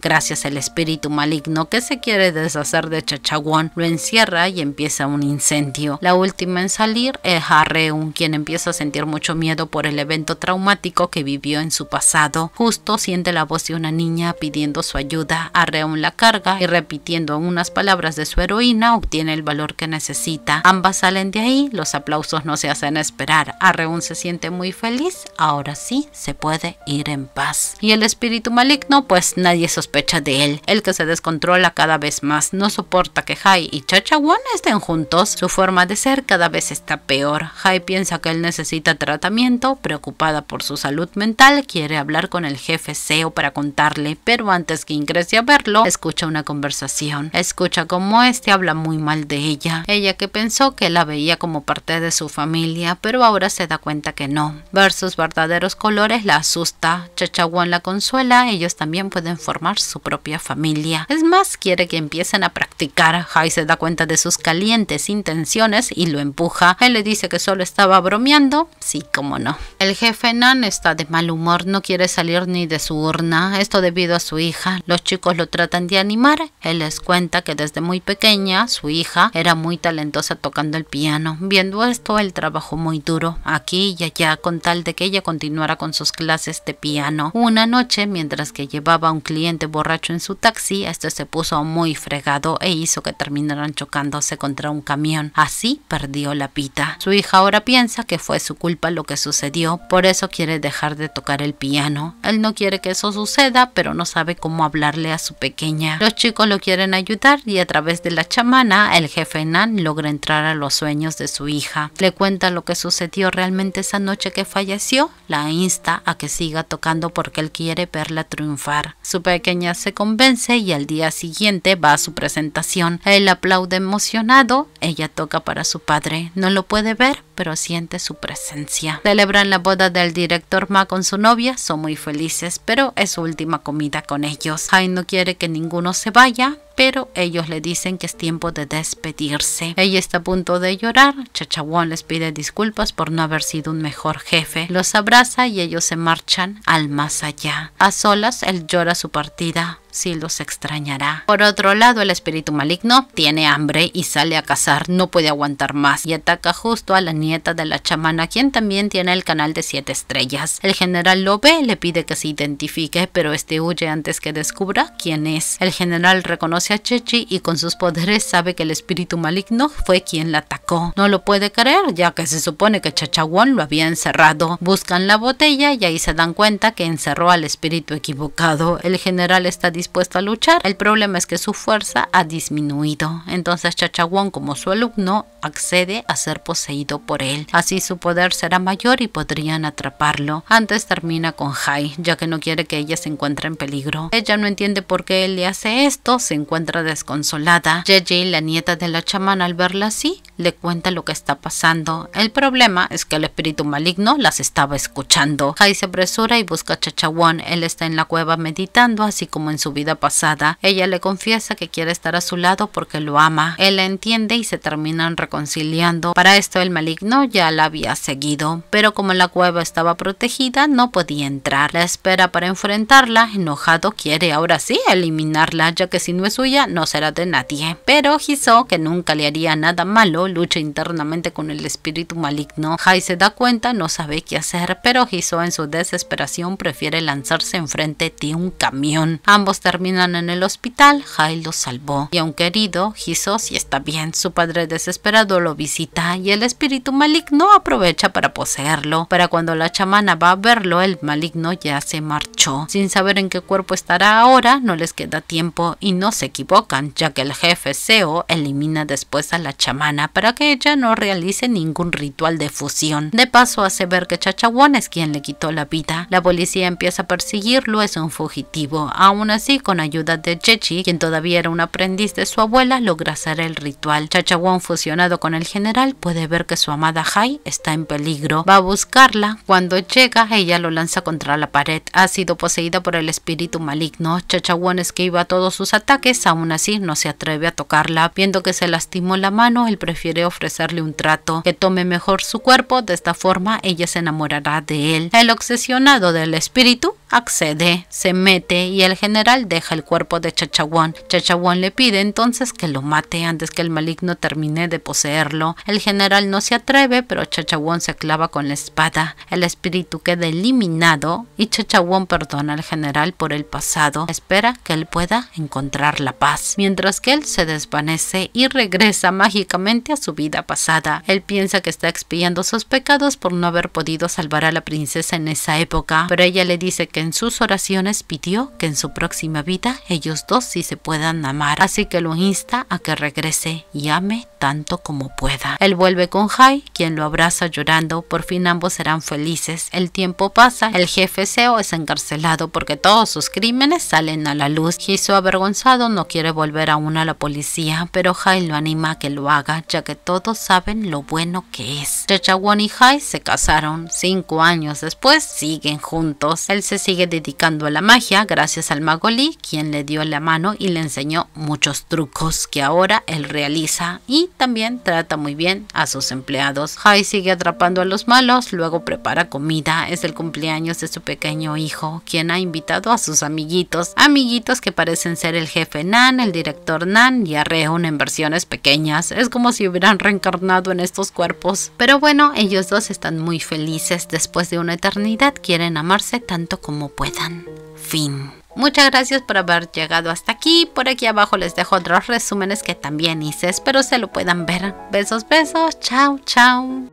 gracias al espíritu maligno que se quiere deshacer de Chachawon lo encierra y empieza un incendio. La última en salir es Harreun, quien empieza a sentir mucho miedo por el evento traumático que vivió en su pasado. Justo siente la voz de una niña pidiendo su ayuda. Harreun la carga y repitiendo unas palabras de su heroína obtiene el valor que necesita. Ambas salen de ahí, los aplausos no se hacen esperar. Harreun se siente muy feliz, ahora sí se puede ir en paz. Y el espíritu maligno, pues nadie sospecha de él, el que se descontrola cada vez más, no soporta que Hai y Chacha estén juntos. Su forma de ser cada vez está peor. Hai piensa que él necesita tratamiento, preocupada por su salud mental, quiere hablar con el jefe SEO para contarle, pero antes que ingrese a verlo, escucha una conversación. Escucha cómo este habla muy mal de ella. Ella que pensó que la veía como parte de su familia, pero ahora se da cuenta que no. Ver sus verdaderos colores la asusta. Chacha la consuela, ellos también pueden formar su propia familia. Es más, quiere que empiecen a practicar. Hai se da cuenta de sus calientes intenciones y lo empuja. Él le dice que solo estaba bromeando. Sí, cómo no. El jefe Nan está de mal humor, no quiere salir ni de su urna. Esto debido a su hija. Los chicos lo tratan de animar. Él les cuenta que desde muy pequeña su hija era muy talentosa tocando el piano. Viendo esto, él trabajó muy duro, aquí y allá, con tal de que ella continuara con sus clases de piano. Una noche, mientras que llevaba a un cliente borracho en su taxi, este se puso muy fregado e hizo que terminara chocándose contra un camión. Así perdió la pita. Su hija ahora piensa que fue su culpa lo que sucedió, por eso quiere dejar de tocar el piano. Él no quiere que eso suceda, pero no sabe cómo hablarle a su pequeña. Los chicos lo quieren ayudar y a través de la chamana, el jefe Nan logra entrar a los sueños de su hija. Le cuenta lo que sucedió realmente esa noche que falleció, la insta a que siga tocando porque él quiere verla triunfar. Su pequeña se convence y al día siguiente va a su presentación. Él aplaude emocionado, ella toca para su padre. No lo puede ver, pero siente su presencia. Celebran la boda del director Ma con su novia, son muy felices, pero es su última comida con ellos. Hay no quiere que ninguno se vaya, pero ellos le dicen que es tiempo de despedirse. Ella está a punto de llorar, Chachawon les pide disculpas por no haber sido un mejor jefe, los abraza y ellos se marchan al más allá. A solas, él llora su partida. Si los extrañará. Por otro lado, el espíritu maligno tiene hambre y sale a cazar, no puede aguantar más y ataca justo a la nieta de la chamana, quien también tiene el canal de siete estrellas. El general lo ve, le pide que se identifique, pero este huye antes que descubra quién es. El general reconoce a Chechi y con sus poderes sabe que el espíritu maligno fue quien la atacó. No lo puede creer, ya que se supone que Chachawon lo había encerrado. Buscan la botella y ahí se dan cuenta que encerró al espíritu equivocado. El general está dispuesto a luchar. El problema es que su fuerza ha disminuido. Entonces Chachawon como su alumno, accede a ser poseído por él. Así su poder será mayor y podrían atraparlo. Antes termina con Jai, ya que no quiere que ella se encuentre en peligro. Ella no entiende por qué él le hace esto, se encuentra desconsolada. y la nieta de la chamana, al verla así, le cuenta lo que está pasando. El problema es que el espíritu maligno las estaba escuchando. Jai se apresura y busca a Chachawon Él está en la cueva meditando, así como en su vida pasada. Ella le confiesa que quiere estar a su lado porque lo ama. Él la entiende y se terminan reconciliando. Para esto el maligno ya la había seguido, pero como la cueva estaba protegida, no podía entrar. La espera para enfrentarla. Enojado quiere ahora sí eliminarla, ya que si no es suya, no será de nadie. Pero hizo que nunca le haría nada malo, lucha internamente con el espíritu maligno. Hai se da cuenta, no sabe qué hacer, pero Hiso en su desesperación prefiere lanzarse enfrente de un camión. Ambos terminan en el hospital, Jai lo salvó. Y aunque herido, Hiso sí está bien. Su padre desesperado lo visita y el espíritu maligno aprovecha para poseerlo. pero cuando la chamana va a verlo, el maligno ya se marchó. Sin saber en qué cuerpo estará ahora, no les queda tiempo y no se equivocan, ya que el jefe SEO elimina después a la chamana para que ella no realice ningún ritual de fusión. De paso hace ver que Chachawan es quien le quitó la vida. La policía empieza a perseguirlo, es un fugitivo. Aún así, con ayuda de Chechi, quien todavía era un aprendiz de su abuela, logra hacer el ritual. Chachawan fusionado con el general puede ver que su amada Hai está en peligro. Va a buscarla. Cuando llega, ella lo lanza contra la pared. Ha sido poseída por el espíritu maligno. Chachawan esquiva todos sus ataques, aún así no se atreve a tocarla. Viendo que se lastimó la mano, el quiere ofrecerle un trato que tome mejor su cuerpo, de esta forma ella se enamorará de él. El obsesionado del espíritu accede, se mete y el general deja el cuerpo de Chachawon. Chachawon le pide entonces que lo mate antes que el maligno termine de poseerlo. El general no se atreve, pero Chachawon se clava con la espada. El espíritu queda eliminado y Chachawon perdona al general por el pasado. Espera que él pueda encontrar la paz, mientras que él se desvanece y regresa mágicamente su vida pasada. Él piensa que está expiando sus pecados por no haber podido salvar a la princesa en esa época, pero ella le dice que en sus oraciones pidió que en su próxima vida ellos dos sí se puedan amar, así que lo insta a que regrese y ame tanto como pueda. Él vuelve con Jai, quien lo abraza llorando, por fin ambos serán felices. El tiempo pasa, el jefe Seo es encarcelado porque todos sus crímenes salen a la luz. su avergonzado no quiere volver aún a la policía, pero Jai lo anima a que lo haga, ya que todos saben lo bueno que es. Won y Hai se casaron. Cinco años después siguen juntos. Él se sigue dedicando a la magia gracias al mago quien le dio la mano y le enseñó muchos trucos que ahora él realiza y también trata muy bien a sus empleados. Hai sigue atrapando a los malos, luego prepara comida. Es el cumpleaños de su pequeño hijo, quien ha invitado a sus amiguitos. Amiguitos que parecen ser el jefe Nan, el director Nan y a en versiones pequeñas. Es como si hubieran reencarnado en estos cuerpos. Pero bueno, ellos dos están muy felices. Después de una eternidad quieren amarse tanto como puedan. Fin. Muchas gracias por haber llegado hasta aquí. Por aquí abajo les dejo otros resúmenes que también hice. Espero se lo puedan ver. Besos, besos. Chao, chao.